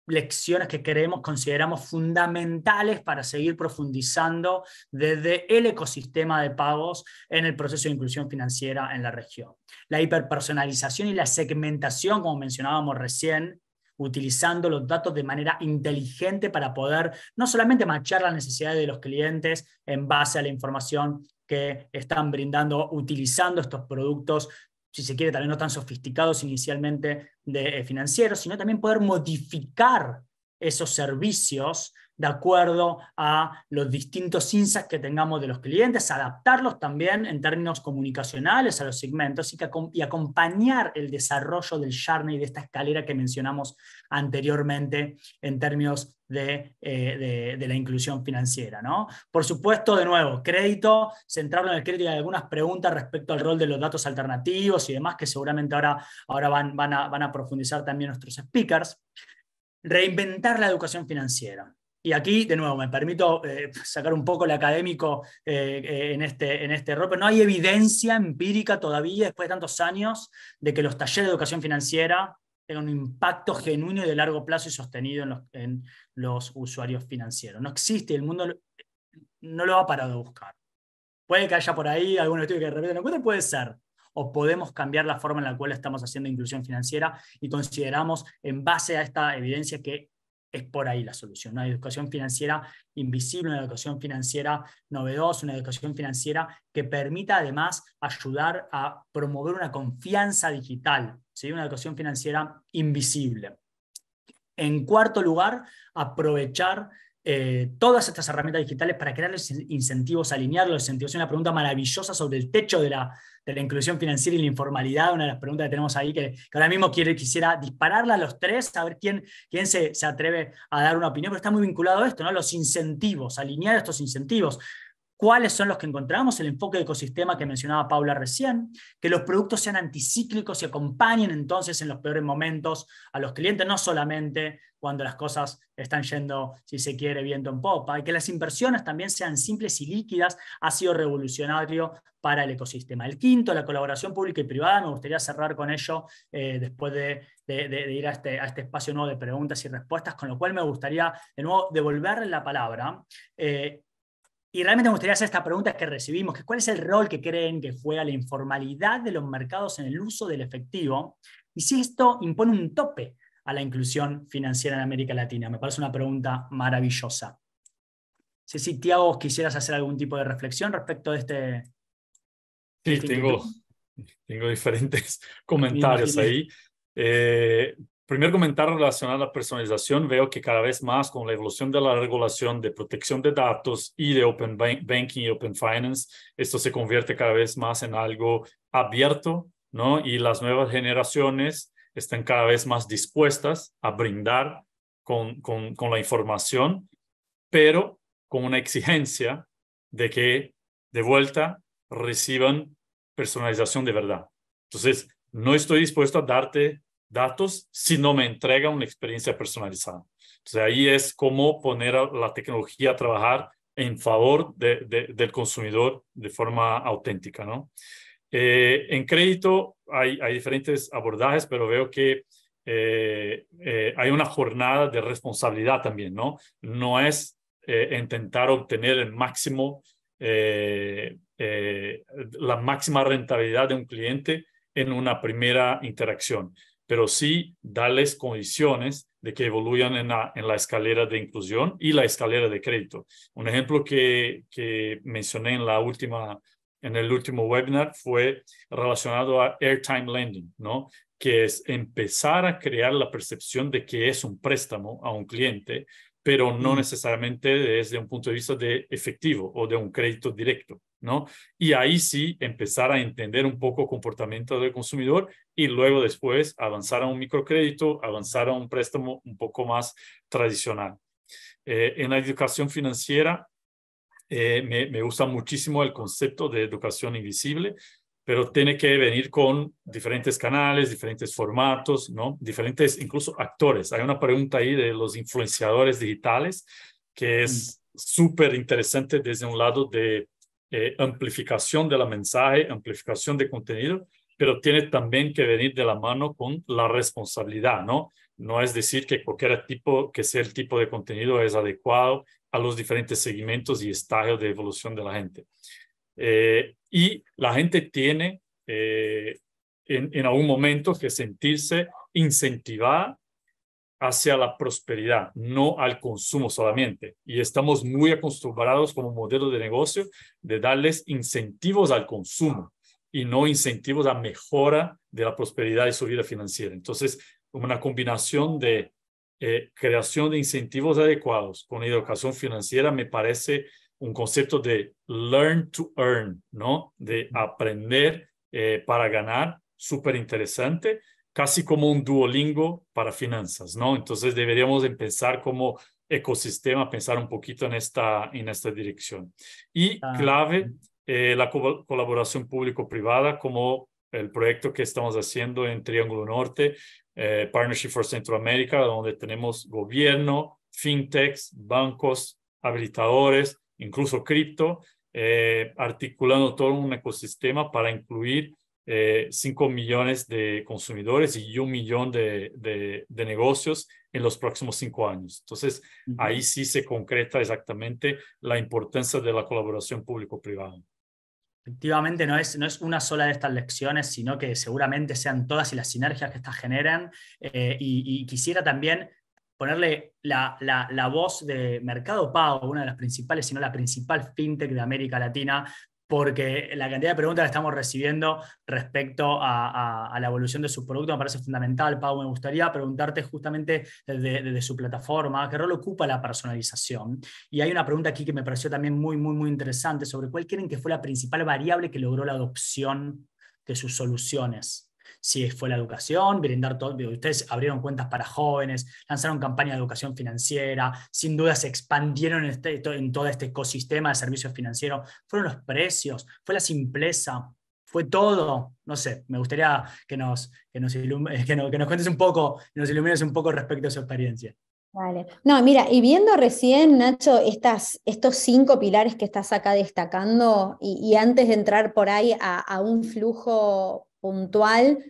lecciones que queremos, consideramos fundamentales para seguir profundizando desde el ecosistema de pagos en el proceso de inclusión financiera en la región. La hiperpersonalización y la segmentación, como mencionábamos recién, utilizando los datos de manera inteligente para poder no solamente marchar las necesidades de los clientes en base a la información que están brindando utilizando estos productos si se quiere, tal vez no tan sofisticados inicialmente de, eh, financieros, sino también poder modificar esos servicios de acuerdo a los distintos insas que tengamos de los clientes, adaptarlos también en términos comunicacionales a los segmentos y, acompañar el desarrollo del journey de esta escalera que mencionamos anteriormente en términos eh, de, de, la inclusión financiera. ¿no? Por supuesto, de nuevo, crédito, centrarlo en el crédito y algunas preguntas respecto al rol de los datos alternativos y demás, que seguramente ahora, ahora van, van, a, van a profundizar también nuestros speakers. Reinventar la educación financiera. Y aquí, de nuevo, me permito eh, sacar un poco el académico eh, eh, en, este, en este error, pero no hay evidencia empírica todavía, después de tantos años, de que los talleres de educación financiera tengan un impacto genuino y de largo plazo y sostenido en los, usuarios financieros. No existe, el mundo no lo ha parado de buscar. Puede que haya por ahí algún estudio que de repente no puede ser. O podemos cambiar la forma en la cual estamos haciendo inclusión financiera y consideramos en base a esta evidencia que es por ahí la solución. Una educación financiera invisible, una educación financiera novedosa, una educación financiera que permita además ayudar a promover una confianza digital, una educación financiera invisible. En cuarto lugar, aprovechar eh, todas estas herramientas digitales para crear los incentivos, alinear los incentivos. Es una pregunta maravillosa sobre el techo de la, de la inclusión financiera y la informalidad, una de las preguntas que tenemos ahí, que, ahora mismo quisiera dispararla a los tres, a ver quién, quién se, atreve a dar una opinión, pero está muy vinculado a esto, ¿no? los incentivos, alinear estos incentivos cuáles son los que encontramos, el enfoque de ecosistema que mencionaba Paula recién, que los productos sean anticíclicos y acompañen entonces en los peores momentos a los clientes, no solamente cuando las cosas están yendo, si se quiere, viento en popa, y que las inversiones también sean simples y líquidas, ha sido revolucionario para el ecosistema. El quinto, la colaboración pública y privada, me gustaría cerrar con ello eh, después de, ir a este, a este, espacio nuevo de preguntas y respuestas, con lo cual me gustaría de nuevo devolverle la palabra. Eh, y realmente me gustaría hacer esta pregunta que recibimos, que cuál es el rol que creen que juega la informalidad de los mercados en el uso del efectivo y si esto impone un tope a la inclusión financiera en América Latina. Me parece una pregunta maravillosa. sé si Tiago, quisieras hacer algún tipo de reflexión respecto de este... Sí, este tengo, tengo, diferentes comentarios ahí. Eh, Primer comentario relacionado a la personalización, veo que cada vez más con la evolución de la regulación de protección de datos y de Open Banking y Open Finance, esto se convierte cada vez más en algo abierto, ¿no? Y las nuevas generaciones están cada vez más dispuestas a brindar con, con, con la información, pero con una exigencia de que de vuelta reciban personalización de verdad. Entonces, no estoy dispuesto a darte datos si no me entrega una experiencia personalizada. Entonces ahí es cómo poner la tecnología a trabajar en favor de, del consumidor de forma auténtica. ¿no? Eh, en crédito hay, diferentes abordajes, pero veo que eh, eh, hay una jornada de responsabilidad también, ¿no? No es intentar obtener el máximo, la máxima rentabilidad de un cliente en una primera interacción, pero sí darles condiciones de que evoluyan en la, escalera de inclusión y la escalera de crédito. Un ejemplo que, que mencioné en, la última, en el último webinar fue relacionado a airtime lending, ¿no? que es empezar a crear la percepción de que es un préstamo a un cliente, pero no necesariamente desde un punto de vista de efectivo o de un crédito directo. ¿no? Y ahí sí empezar a entender un poco el comportamiento del consumidor y luego después avanzar a un microcrédito, avanzar a un préstamo un poco más tradicional. Eh, en la educación financiera eh, me, me, gusta muchísimo el concepto de educación invisible, pero tiene que venir con diferentes canales, diferentes formatos, ¿no? Diferentes, incluso actores. Hay una pregunta ahí de los influenciadores digitales que mm. es súper interesante desde un lado de eh, amplificación de la mensaje, amplificación de contenido, pero tiene también que venir de la mano con la responsabilidad, ¿no? No es decir que cualquier tipo, que sea el tipo de contenido es adecuado a los diferentes segmentos y estadios de evolución de la gente. Eh, y la gente tiene eh, en, en algún momento que sentirse incentivada hacia la prosperidad, no al consumo solamente. Y estamos muy acostumbrados como modelo de negocio de darles incentivos al consumo y no incentivos a mejora de la prosperidad y su vida financiera. Entonces, una combinación de eh, creación de incentivos adecuados con educación financiera me parece un concepto de learn to earn, ¿no? De aprender eh, para ganar, súper interesante casi como un duolingo para finanzas, ¿no? Entonces deberíamos pensar como ecosistema, pensar un poquito en esta, en esta dirección. Y ah, clave, eh, la colaboración público-privada, como el proyecto que estamos haciendo en Triángulo Norte, eh, Partnership for Centroamérica, donde tenemos gobierno, fintechs, bancos, habilitadores, incluso cripto, eh, articulando todo un ecosistema para incluir eh, 5 millones de consumidores y un millón de, negocios en los próximos cinco años. Entonces, ahí sí se concreta exactamente la importancia de la colaboración público-privada. Efectivamente, no es, no es una sola de estas lecciones, sino que seguramente sean todas y las sinergias que estas generan. Eh, y, quisiera también ponerle la, la, la, voz de Mercado Pago, una de las principales, sino la principal fintech de América Latina, porque la cantidad de preguntas que estamos recibiendo respecto a, la evolución de su producto me parece fundamental. Pau, me gustaría preguntarte justamente desde, su plataforma, ¿qué rol ocupa la personalización? Y hay una pregunta aquí que me pareció también muy, muy, muy interesante sobre cuál creen que fue la principal variable que logró la adopción de sus soluciones si fue la educación, brindar todo, ustedes abrieron cuentas para jóvenes, lanzaron campaña de educación financiera, sin duda se expandieron este, en, todo este ecosistema de servicios financieros, fueron los precios, fue la simpleza, fue todo, no sé, me gustaría que nos, que nos, que cuentes un poco, nos ilumines un poco respecto a su experiencia. Vale. No, mira, y viendo recién, Nacho, estas, estos cinco pilares que estás acá destacando, y, antes de entrar por ahí a, un flujo puntual,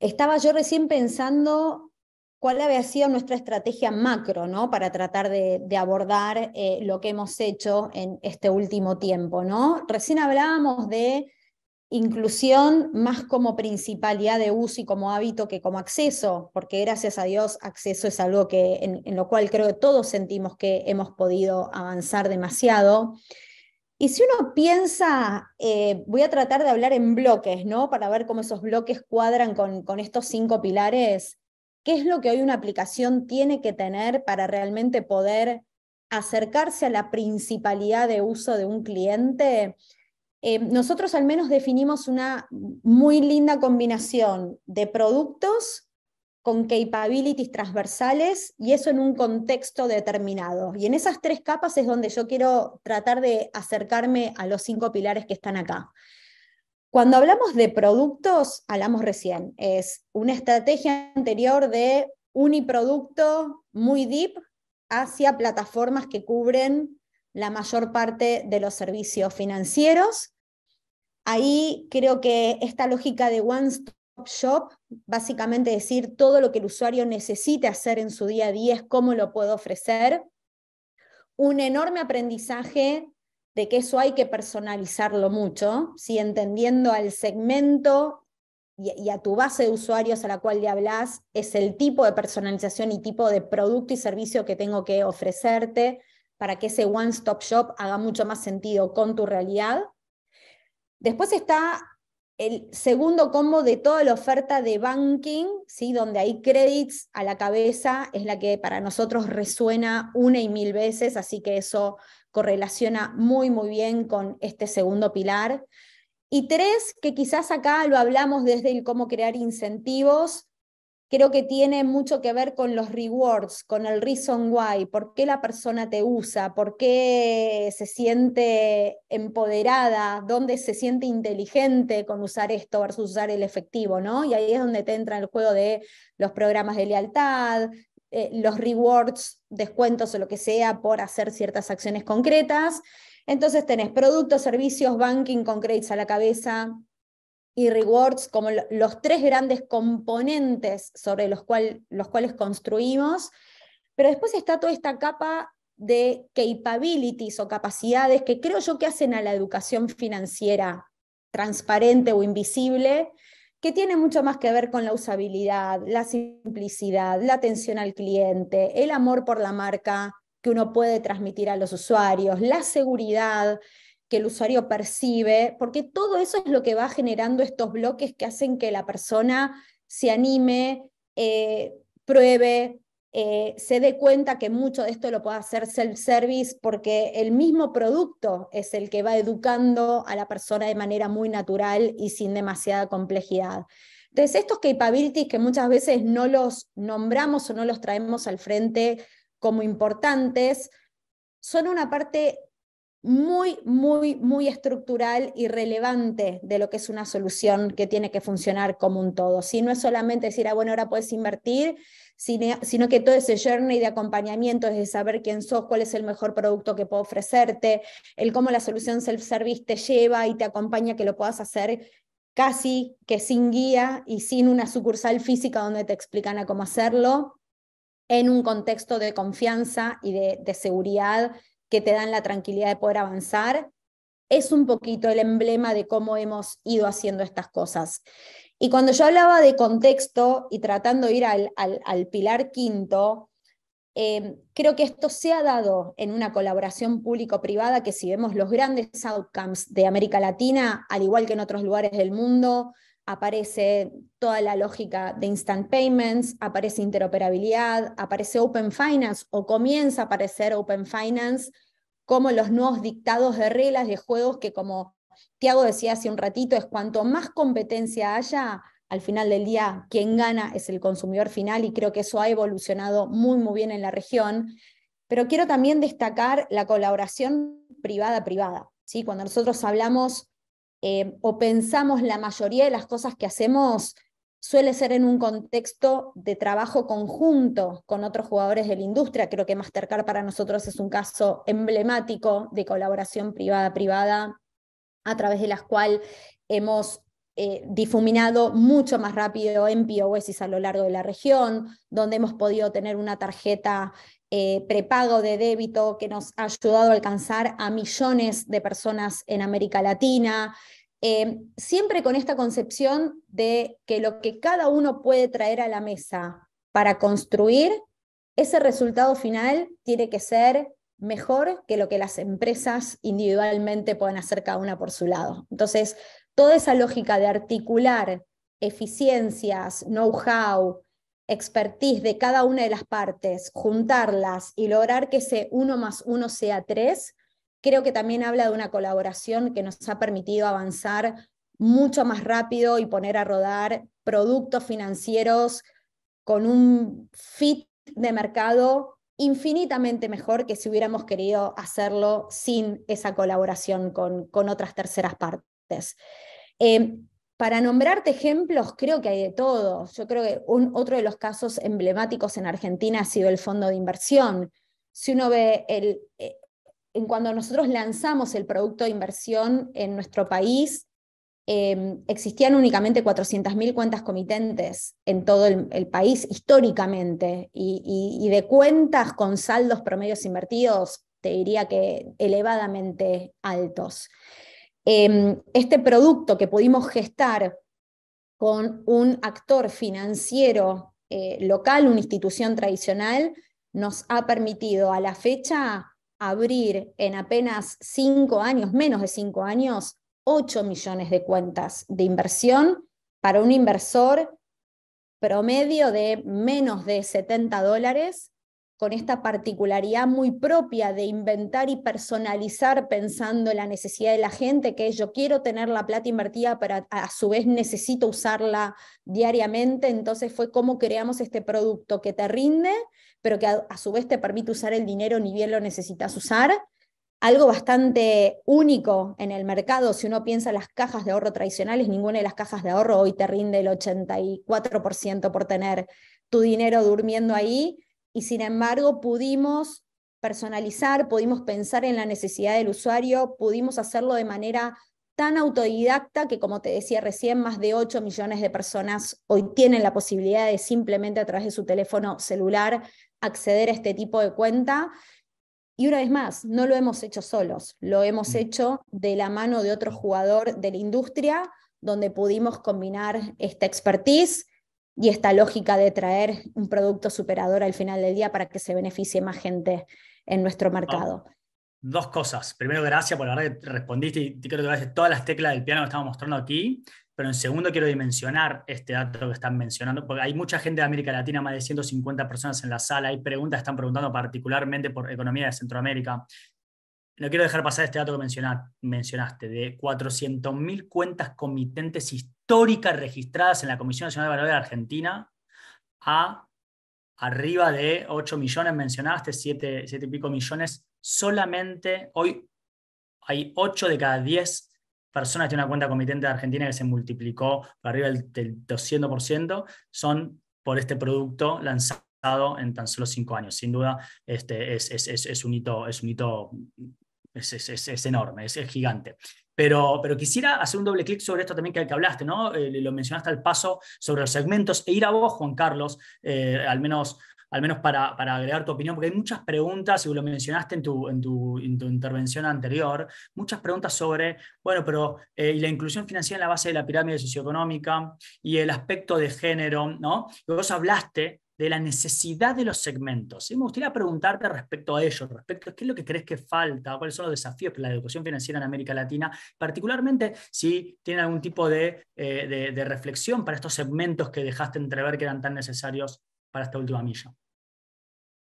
estaba yo recién pensando cuál había sido nuestra estrategia macro, ¿no? Para tratar de, abordar eh, lo que hemos hecho en este último tiempo, ¿no? Recién hablábamos de inclusión más como principalidad de uso y como hábito que como acceso, porque gracias a Dios acceso es algo que, en lo cual creo que todos sentimos que hemos podido avanzar demasiado. Y si uno piensa, eh, voy a tratar de hablar en bloques, ¿no? Para ver cómo esos bloques cuadran con, estos cinco pilares, ¿qué es lo que hoy una aplicación tiene que tener para realmente poder acercarse a la principalidad de uso de un cliente? Eh, nosotros al menos definimos una muy linda combinación de productos con capabilities transversales y eso en un contexto determinado. Y en esas tres capas es donde yo quiero tratar de acercarme a los cinco pilares que están acá. Cuando hablamos de productos, hablamos recién, es una estrategia anterior de uniproducto muy deep hacia plataformas que cubren la mayor parte de los servicios financieros. Ahí creo que esta lógica de one shop, básicamente decir todo lo que el usuario necesite hacer en su día a día es cómo lo puedo ofrecer. Un enorme aprendizaje de que eso hay que personalizarlo mucho, si entendiendo al segmento y a tu base de usuarios a la cual le hablas, es el tipo de personalización y tipo de producto y servicio que tengo que ofrecerte para que ese one-stop shop haga mucho más sentido con tu realidad. Después está el segundo combo de toda la oferta de banking, ¿sí? donde hay créditos a la cabeza, es la que para nosotros resuena una y mil veces, así que eso correlaciona muy, muy bien con este segundo pilar. Y tres, que quizás acá lo hablamos desde el cómo crear incentivos, creo que tiene mucho que ver con los rewards, con el reason why, por qué la persona te usa, por qué se siente empoderada, dónde se siente inteligente con usar esto versus usar el efectivo, ¿no? Y ahí es donde te entra el juego de los programas de lealtad, eh, los rewards, descuentos o lo que sea por hacer ciertas acciones concretas. Entonces tenés productos, servicios, banking con créditos a la cabeza, y rewards como los tres grandes componentes sobre los, cuales construimos, pero después está toda esta capa de capabilities o capacidades que creo yo que hacen a la educación financiera transparente o invisible, que tiene mucho más que ver con la usabilidad, la simplicidad, la atención al cliente, el amor por la marca que uno puede transmitir a los usuarios, la seguridad, que el usuario percibe, porque todo eso es lo que va generando estos bloques que hacen que la persona se anime, eh, pruebe, eh, se dé cuenta que mucho de esto lo puede hacer self-service porque el mismo producto es el que va educando a la persona de manera muy natural y sin demasiada complejidad. Entonces, estos capabilities que muchas veces no los nombramos o no los traemos al frente como importantes, son una parte muy, muy, muy estructural y relevante de lo que es una solución que tiene que funcionar como un todo. Si no es solamente decir, ah, bueno, ahora puedes invertir, sino que todo ese journey de acompañamiento es de saber quién sos, cuál es el mejor producto que puedo ofrecerte, el cómo la solución self-service te lleva y te acompaña que lo puedas hacer casi que sin guía y sin una sucursal física donde te explican a cómo hacerlo, en un contexto de confianza y de, de seguridad que te dan la tranquilidad de poder avanzar, es un poquito el emblema de cómo hemos ido haciendo estas cosas. Y cuando yo hablaba de contexto y tratando de ir al, pilar quinto, em, creo que esto se ha dado en una colaboración público-privada que si vemos los grandes outcomes de América Latina, al igual que en otros lugares del mundo, aparece toda la lógica de instant payments, aparece interoperabilidad, aparece Open Finance o comienza a aparecer Open Finance como los nuevos dictados de reglas de juegos que como Tiago decía hace un ratito, es cuanto más competencia haya, al final del día quien gana es el consumidor final y creo que eso ha evolucionado muy, muy bien en la región. Pero quiero también destacar la colaboración privada-privada. ¿sí? Cuando nosotros hablamos eh, o pensamos la mayoría de las cosas que hacemos suele ser en un contexto de trabajo conjunto con otros jugadores de la industria. Creo que Mastercard para nosotros es un caso emblemático de colaboración privada-privada, a través de las cual hemos eh, difuminado mucho más rápido en POS a lo largo de la región, donde hemos podido tener una tarjeta eh, prepago de débito que nos ha ayudado a alcanzar a millones de personas en América Latina, eh, siempre con esta concepción de que lo que cada uno puede traer a la mesa para construir, ese resultado final tiene que ser mejor que lo que las empresas individualmente pueden hacer cada una por su lado. Entonces, toda esa lógica de articular eficiencias, know-how, expertise de cada una de las partes, juntarlas y lograr que ese uno más uno sea tres, creo que también habla de una colaboración que nos ha permitido avanzar mucho más rápido y poner a rodar productos financieros con un fit de mercado infinitamente mejor que si hubiéramos querido hacerlo sin esa colaboración con, con otras terceras partes. Eh, para nombrarte ejemplos, creo que hay de todo. Yo creo que otro de los casos emblemáticos en Argentina ha sido el fondo de inversión. Si uno ve el, eh, en cuando nosotros lanzamos el producto de inversión en nuestro país, em, existían únicamente 400.000 cuentas comitentes en todo el, país históricamente, y de cuentas con saldos promedios invertidos, te diría que elevadamente altos. Em, este producto que pudimos gestar con un actor financiero eh, local, una institución tradicional, nos ha permitido a la fecha abrir en apenas cinco años, menos de cinco años, 8 millones de cuentas de inversión para un inversor promedio de menos de 70 dólares con esta particularidad muy propia de inventar y personalizar pensando en la necesidad de la gente, que es yo quiero tener la plata invertida, pero a, su vez necesito usarla diariamente, entonces fue cómo creamos este producto que te rinde, pero que a, a su vez te permite usar el dinero ni bien lo necesitas usar. Algo bastante único en el mercado, si uno piensa en las cajas de ahorro tradicionales, ninguna de las cajas de ahorro hoy te rinde el 84% por tener tu dinero durmiendo ahí y sin embargo pudimos personalizar, pudimos pensar en la necesidad del usuario, pudimos hacerlo de manera tan autodidacta que, como te decía recién, más de 8 millones de personas hoy tienen la posibilidad de simplemente a través de su teléfono celular acceder a este tipo de cuenta. Y una vez más, no lo hemos hecho solos, lo hemos mm. hecho de la mano de otro jugador de la industria, donde pudimos combinar esta expertise y esta lógica de traer un producto superador al final del día para que se beneficie más gente en nuestro mercado. dos cosas. Primero, gracias por la verdad que respondiste y creo que todas las teclas del piano que estamos mostrando aquí. Pero en segundo, quiero dimensionar este dato que están mencionando, porque hay mucha gente de América Latina, más de 150 personas en la sala. Hay preguntas, están preguntando particularmente por economía de Centroamérica no quiero dejar pasar este dato que mencionaste, de 400.000 cuentas comitentes históricas registradas en la Comisión Nacional de Valores de Argentina a arriba de 8 millones, mencionaste, 7, y pico millones, solamente hoy hay 8 de cada 10 personas que tienen una cuenta comitente de Argentina que se multiplicó para arriba del, 200%, son por este producto lanzado en tan solo 5 años. Sin duda, este, es, es, un hito, es un hito es, es, es enorme, es, gigante. Pero, pero quisiera hacer un doble clic sobre esto también que, que hablaste, ¿no? Eh, lo mencionaste al paso sobre los segmentos e ir a vos, Juan Carlos, eh, al menos al menos para, para, agregar tu opinión, porque hay muchas preguntas, y lo mencionaste en tu, en tu, intervención anterior, muchas preguntas sobre, bueno, pero eh, la inclusión financiera en la base de la pirámide socioeconómica y el aspecto de género, ¿no? vos hablaste de la necesidad de los segmentos. Y me gustaría preguntarte respecto a ellos, respecto a qué es lo que crees que falta, cuáles son los desafíos para la educación financiera en América Latina, particularmente si tiene algún tipo eh, de, reflexión para estos segmentos que dejaste entrever que eran tan necesarios para esta última milla.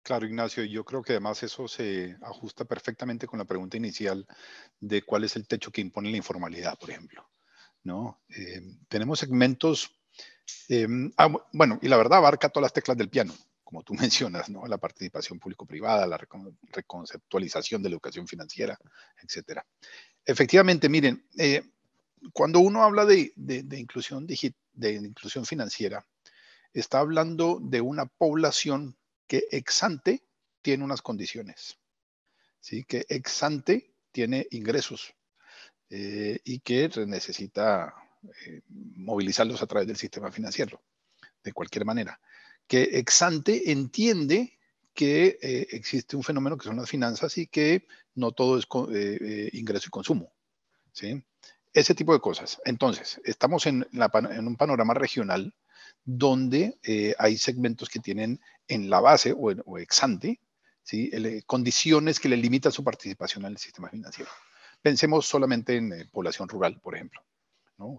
Claro, Ignacio, yo creo que además eso se ajusta perfectamente con la pregunta inicial de cuál es el techo que impone la informalidad, por ejemplo. ¿no? Eh, tenemos segmentos Em, ah, bueno, y la verdad abarca todas las teclas del piano, como tú mencionas, ¿no? La participación público-privada, la reconceptualización de la educación financiera, etcétera. Efectivamente, miren, eh, cuando uno habla de, inclusión de inclusión financiera, está hablando de una población que ex ante tiene unas condiciones, ¿sí? que ex ante tiene ingresos eh, y que necesita eh, movilizarlos a través del sistema financiero, de cualquier manera. Que Exante entiende que eh, existe un fenómeno que son las finanzas y que no todo es eh, ingreso y consumo. ¿sí? Ese tipo de cosas. Entonces, estamos en, un panorama regional donde hay segmentos que tienen en la base o, ex ante exante condiciones que le limitan su participación en el sistema financiero. Pensemos solamente en población rural, por ejemplo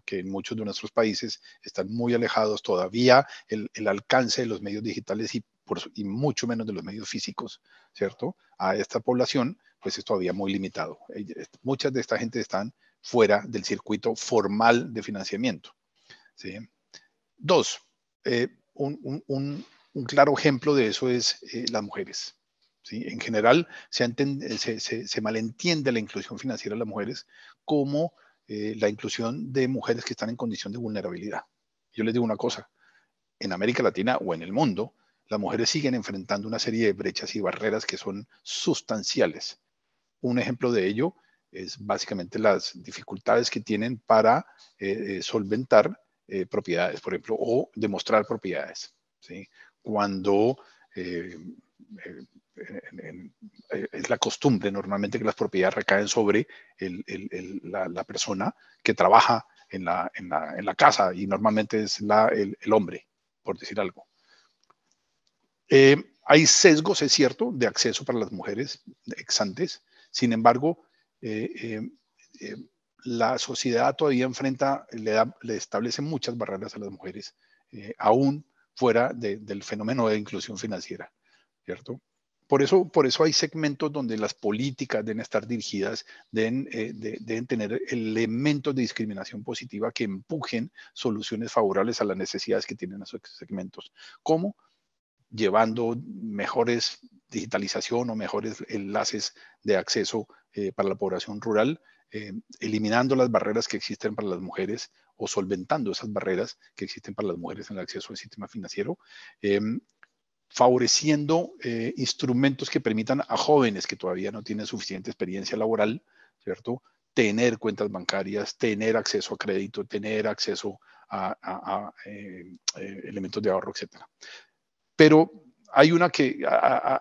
que en muchos de nuestros países están muy alejados todavía el, el alcance de los medios digitales y, por, y, mucho menos de los medios físicos, ¿cierto? A esta población, pues es todavía muy limitado. Muchas de esta gente están fuera del circuito formal de financiamiento. ¿sí? Dos, eh, un, un, un, claro ejemplo de eso es eh, las mujeres. ¿sí? En general, se, se, se, se malentiende la inclusión financiera de las mujeres como eh, la inclusión de mujeres que están en condición de vulnerabilidad. Yo les digo una cosa, en América Latina o en el mundo, las mujeres siguen enfrentando una serie de brechas y barreras que son sustanciales. Un ejemplo de ello es básicamente las dificultades que tienen para eh, eh, solventar propiedades, por ejemplo, o demostrar propiedades. ¿sí? Cuando eh, es la costumbre normalmente que las propiedades recaen sobre la, persona que trabaja en la, casa y normalmente es el, hombre, por decir algo. Eh, hay sesgos, es cierto, de acceso para las mujeres exantes, sin embargo, eh, la sociedad todavía enfrenta, le, da, establece muchas barreras a las mujeres, aún fuera del fenómeno de inclusión financiera, ¿cierto? Por eso, por eso hay segmentos donde las políticas deben estar dirigidas, deben, eh, deben, tener elementos de discriminación positiva que empujen soluciones favorables a las necesidades que tienen esos segmentos. como Llevando mejores digitalización o mejores enlaces de acceso eh, para la población rural, eh, eliminando las barreras que existen para las mujeres o solventando esas barreras que existen para las mujeres en el acceso al sistema financiero, favoreciendo eh, instrumentos que permitan a jóvenes que todavía no tienen suficiente experiencia laboral, ¿cierto? Tener cuentas bancarias, tener acceso a crédito, tener acceso a, eh, eh, elementos de ahorro, etc. Pero hay una que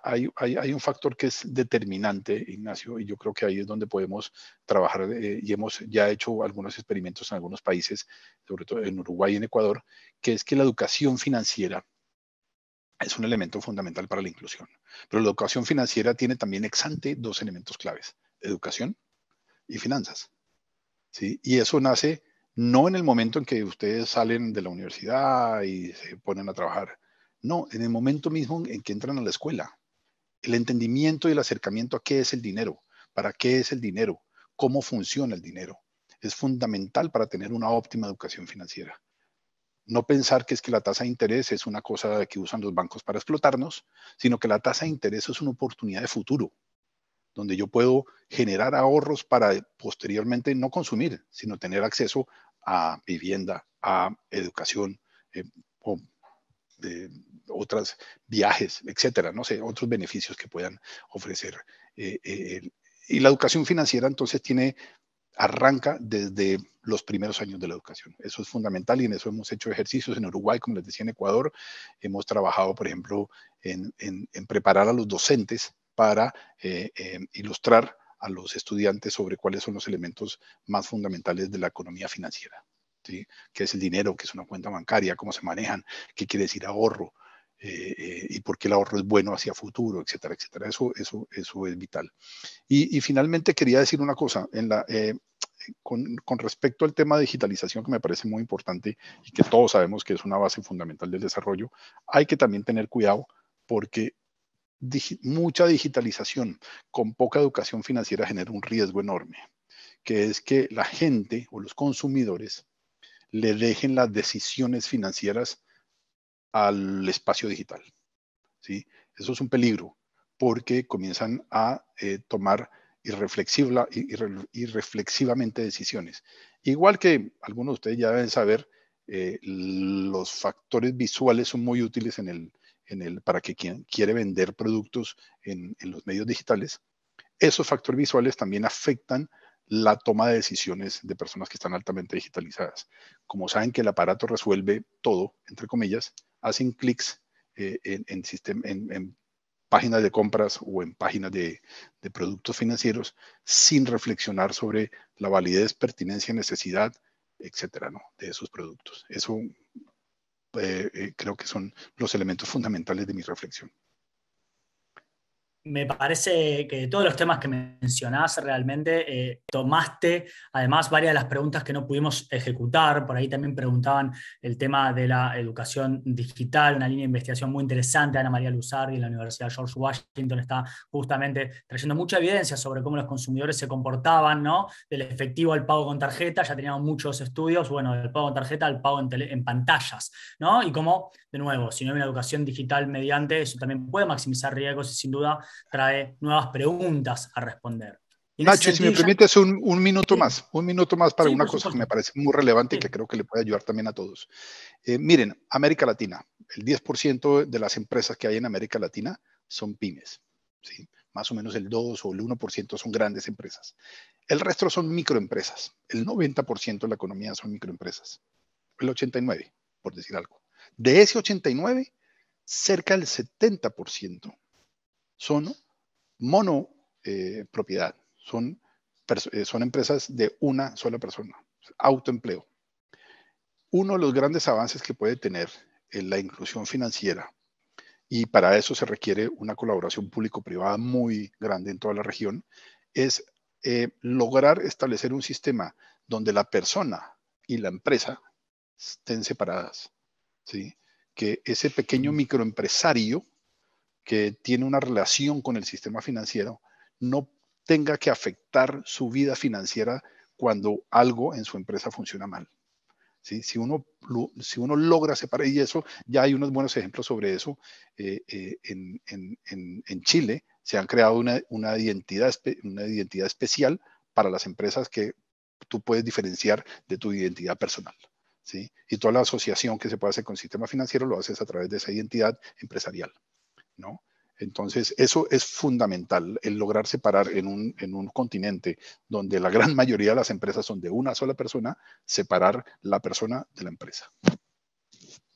hay, hay, un factor que es determinante, Ignacio, y yo creo que ahí es donde podemos trabajar y hemos ya hecho algunos experimentos en algunos países, sobre todo en Uruguay y en Ecuador, que es que la educación financiera es un elemento fundamental para la inclusión. Pero la educación financiera tiene también exante dos elementos claves, educación y finanzas. Y eso nace no en el momento en que ustedes salen de la universidad y se ponen a trabajar, no, en el momento mismo en que entran a la escuela. El entendimiento y el acercamiento a qué es el dinero, para qué es el dinero, cómo funciona el dinero, es fundamental para tener una óptima educación financiera no pensar que es que la tasa de interés es una cosa que usan los bancos para explotarnos, sino que la tasa de interés es una oportunidad de futuro, donde yo puedo generar ahorros para posteriormente no consumir, sino tener acceso a vivienda, a educación, eh, o eh, otras viajes, etcétera, no sé, otros beneficios que puedan ofrecer. Eh, y la educación financiera entonces tiene arranca desde los primeros años de la educación. Eso es fundamental y en eso hemos hecho ejercicios en Uruguay, como les decía, en Ecuador. Hemos trabajado, por ejemplo, en, preparar a los docentes para eh, em, ilustrar a los estudiantes sobre cuáles son los elementos más fundamentales de la economía financiera. ¿sí? ¿Qué es el dinero? ¿Qué es una cuenta bancaria? ¿Cómo se manejan? ¿Qué quiere decir ahorro? Eh, eh, y por qué el ahorro es bueno hacia futuro, etcétera, etcétera. Eso, eso, eso es vital. Y, finalmente quería decir una cosa, eh, con, respecto al tema de digitalización que me parece muy importante y que todos sabemos que es una base fundamental del desarrollo, hay que también tener cuidado porque mucha digitalización con poca educación financiera genera un riesgo enorme, que es que la gente o los consumidores le dejen las decisiones financieras al espacio digital. ¿sí? Eso es un peligro porque comienzan a eh, tomar irreflexiva, irreflexivamente decisiones. Igual que algunos de ustedes ya deben saber, eh, los factores visuales son muy útiles en el, para que quien quiere vender productos en, en los medios digitales. Esos factores visuales también afectan la toma de decisiones de personas que están altamente digitalizadas. Como saben que el aparato resuelve todo, entre comillas, hacen clics eh, en, páginas de compras o en páginas de, productos financieros sin reflexionar sobre la validez, pertinencia, necesidad, etcétera, de esos productos. Eso eh, eh, creo que son los elementos fundamentales de mi reflexión me parece que de todos los temas que mencionás realmente eh, tomaste además varias de las preguntas que no pudimos ejecutar. Por ahí también preguntaban el tema de la educación digital, una línea de investigación muy interesante. Ana María Luzardi en la Universidad George Washington está justamente trayendo mucha evidencia sobre cómo los consumidores se comportaban, ¿no? Del efectivo al pago con tarjeta, ya teníamos muchos estudios, bueno, del pago con tarjeta al pago en, en pantallas, ¿no? Y cómo, de nuevo, si no hay una educación digital mediante, eso también puede maximizar riesgos y sin duda trae nuevas preguntas a responder. Nacho, si me permites un, un minuto más, un minuto más para una cosa que me parece muy relevante y que creo que le puede ayudar también a todos. Eh, miren, América Latina, el 10% de las empresas que hay en América Latina son pymes, más o menos el 2 o el 1% son grandes empresas. El resto son microempresas, el 90% de la economía son microempresas, el 89%, por decir algo. De ese 89%, cerca del 70% son mono eh, son, eh, son empresas de una sola persona, autoempleo. Uno de los grandes avances que puede tener en eh, la inclusión financiera, y para eso se requiere una colaboración público-privada muy grande en toda la región, es eh, lograr establecer un sistema donde la persona y la empresa estén separadas, ¿sí? que ese pequeño microempresario que tiene una relación con el sistema financiero no tenga que afectar su vida financiera cuando algo en su empresa funciona mal. ¿Sí? Si, uno, si uno logra separar, y eso ya hay unos buenos ejemplos sobre eso, eh, eh, en, Chile se han creado una, identidad, una identidad especial para las empresas que tú puedes diferenciar de tu identidad personal. ¿sí? Y toda la asociación que se puede hacer con el sistema financiero lo haces a través de esa identidad empresarial. ¿no? Entonces, eso es fundamental, el lograr separar en un, en un, continente donde la gran mayoría de las empresas son de una sola persona, separar la persona de la empresa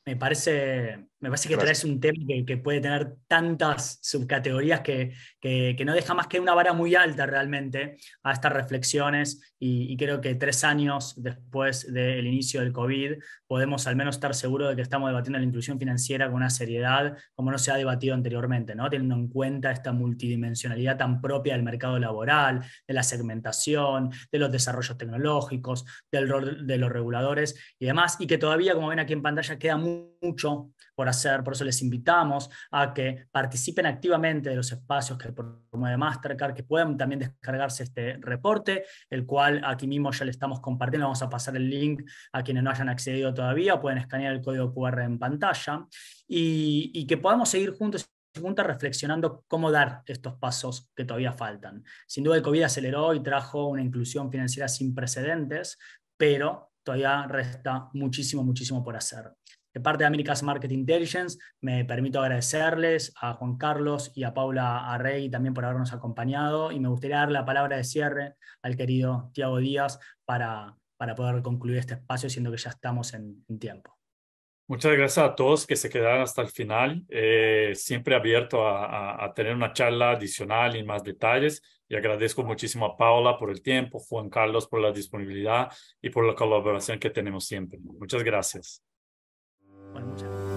me parece, me parece que traes un tema que, puede tener tantas subcategorías que, no deja más que una vara muy alta realmente a estas reflexiones y, creo que tres años después del inicio del COVID podemos al menos estar seguros de que estamos debatiendo la inclusión financiera con una seriedad como no se ha debatido anteriormente, ¿no? teniendo en cuenta esta multidimensionalidad tan propia del mercado laboral, de la segmentación, de los desarrollos tecnológicos, del rol de los reguladores y demás, y que todavía, como ven aquí en pantalla, queda muy mucho por hacer, por eso les invitamos a que participen activamente de los espacios que promueve Mastercard, que puedan también descargarse este reporte, el cual aquí mismo ya le estamos compartiendo, vamos a pasar el link a quienes no hayan accedido todavía, pueden escanear el código QR en pantalla y, y que podamos seguir juntos reflexionando cómo dar estos pasos que todavía faltan. Sin duda el COVID aceleró y trajo una inclusión financiera sin precedentes, pero todavía resta muchísimo, muchísimo por hacer. De parte de Américas Market Intelligence, me permito agradecerles a Juan Carlos y a Paula Arrey también por habernos acompañado y me gustaría dar la palabra de cierre al querido Tiago Díaz para, para poder concluir este espacio, siendo que ya estamos en, tiempo. Muchas gracias a todos que se quedaron hasta el final. Eh, siempre abierto a, tener una charla adicional y más detalles. Y agradezco muchísimo a Paula por el tiempo, Juan Carlos por la disponibilidad y por la colaboración que tenemos siempre. Muchas gracias. 我们目前。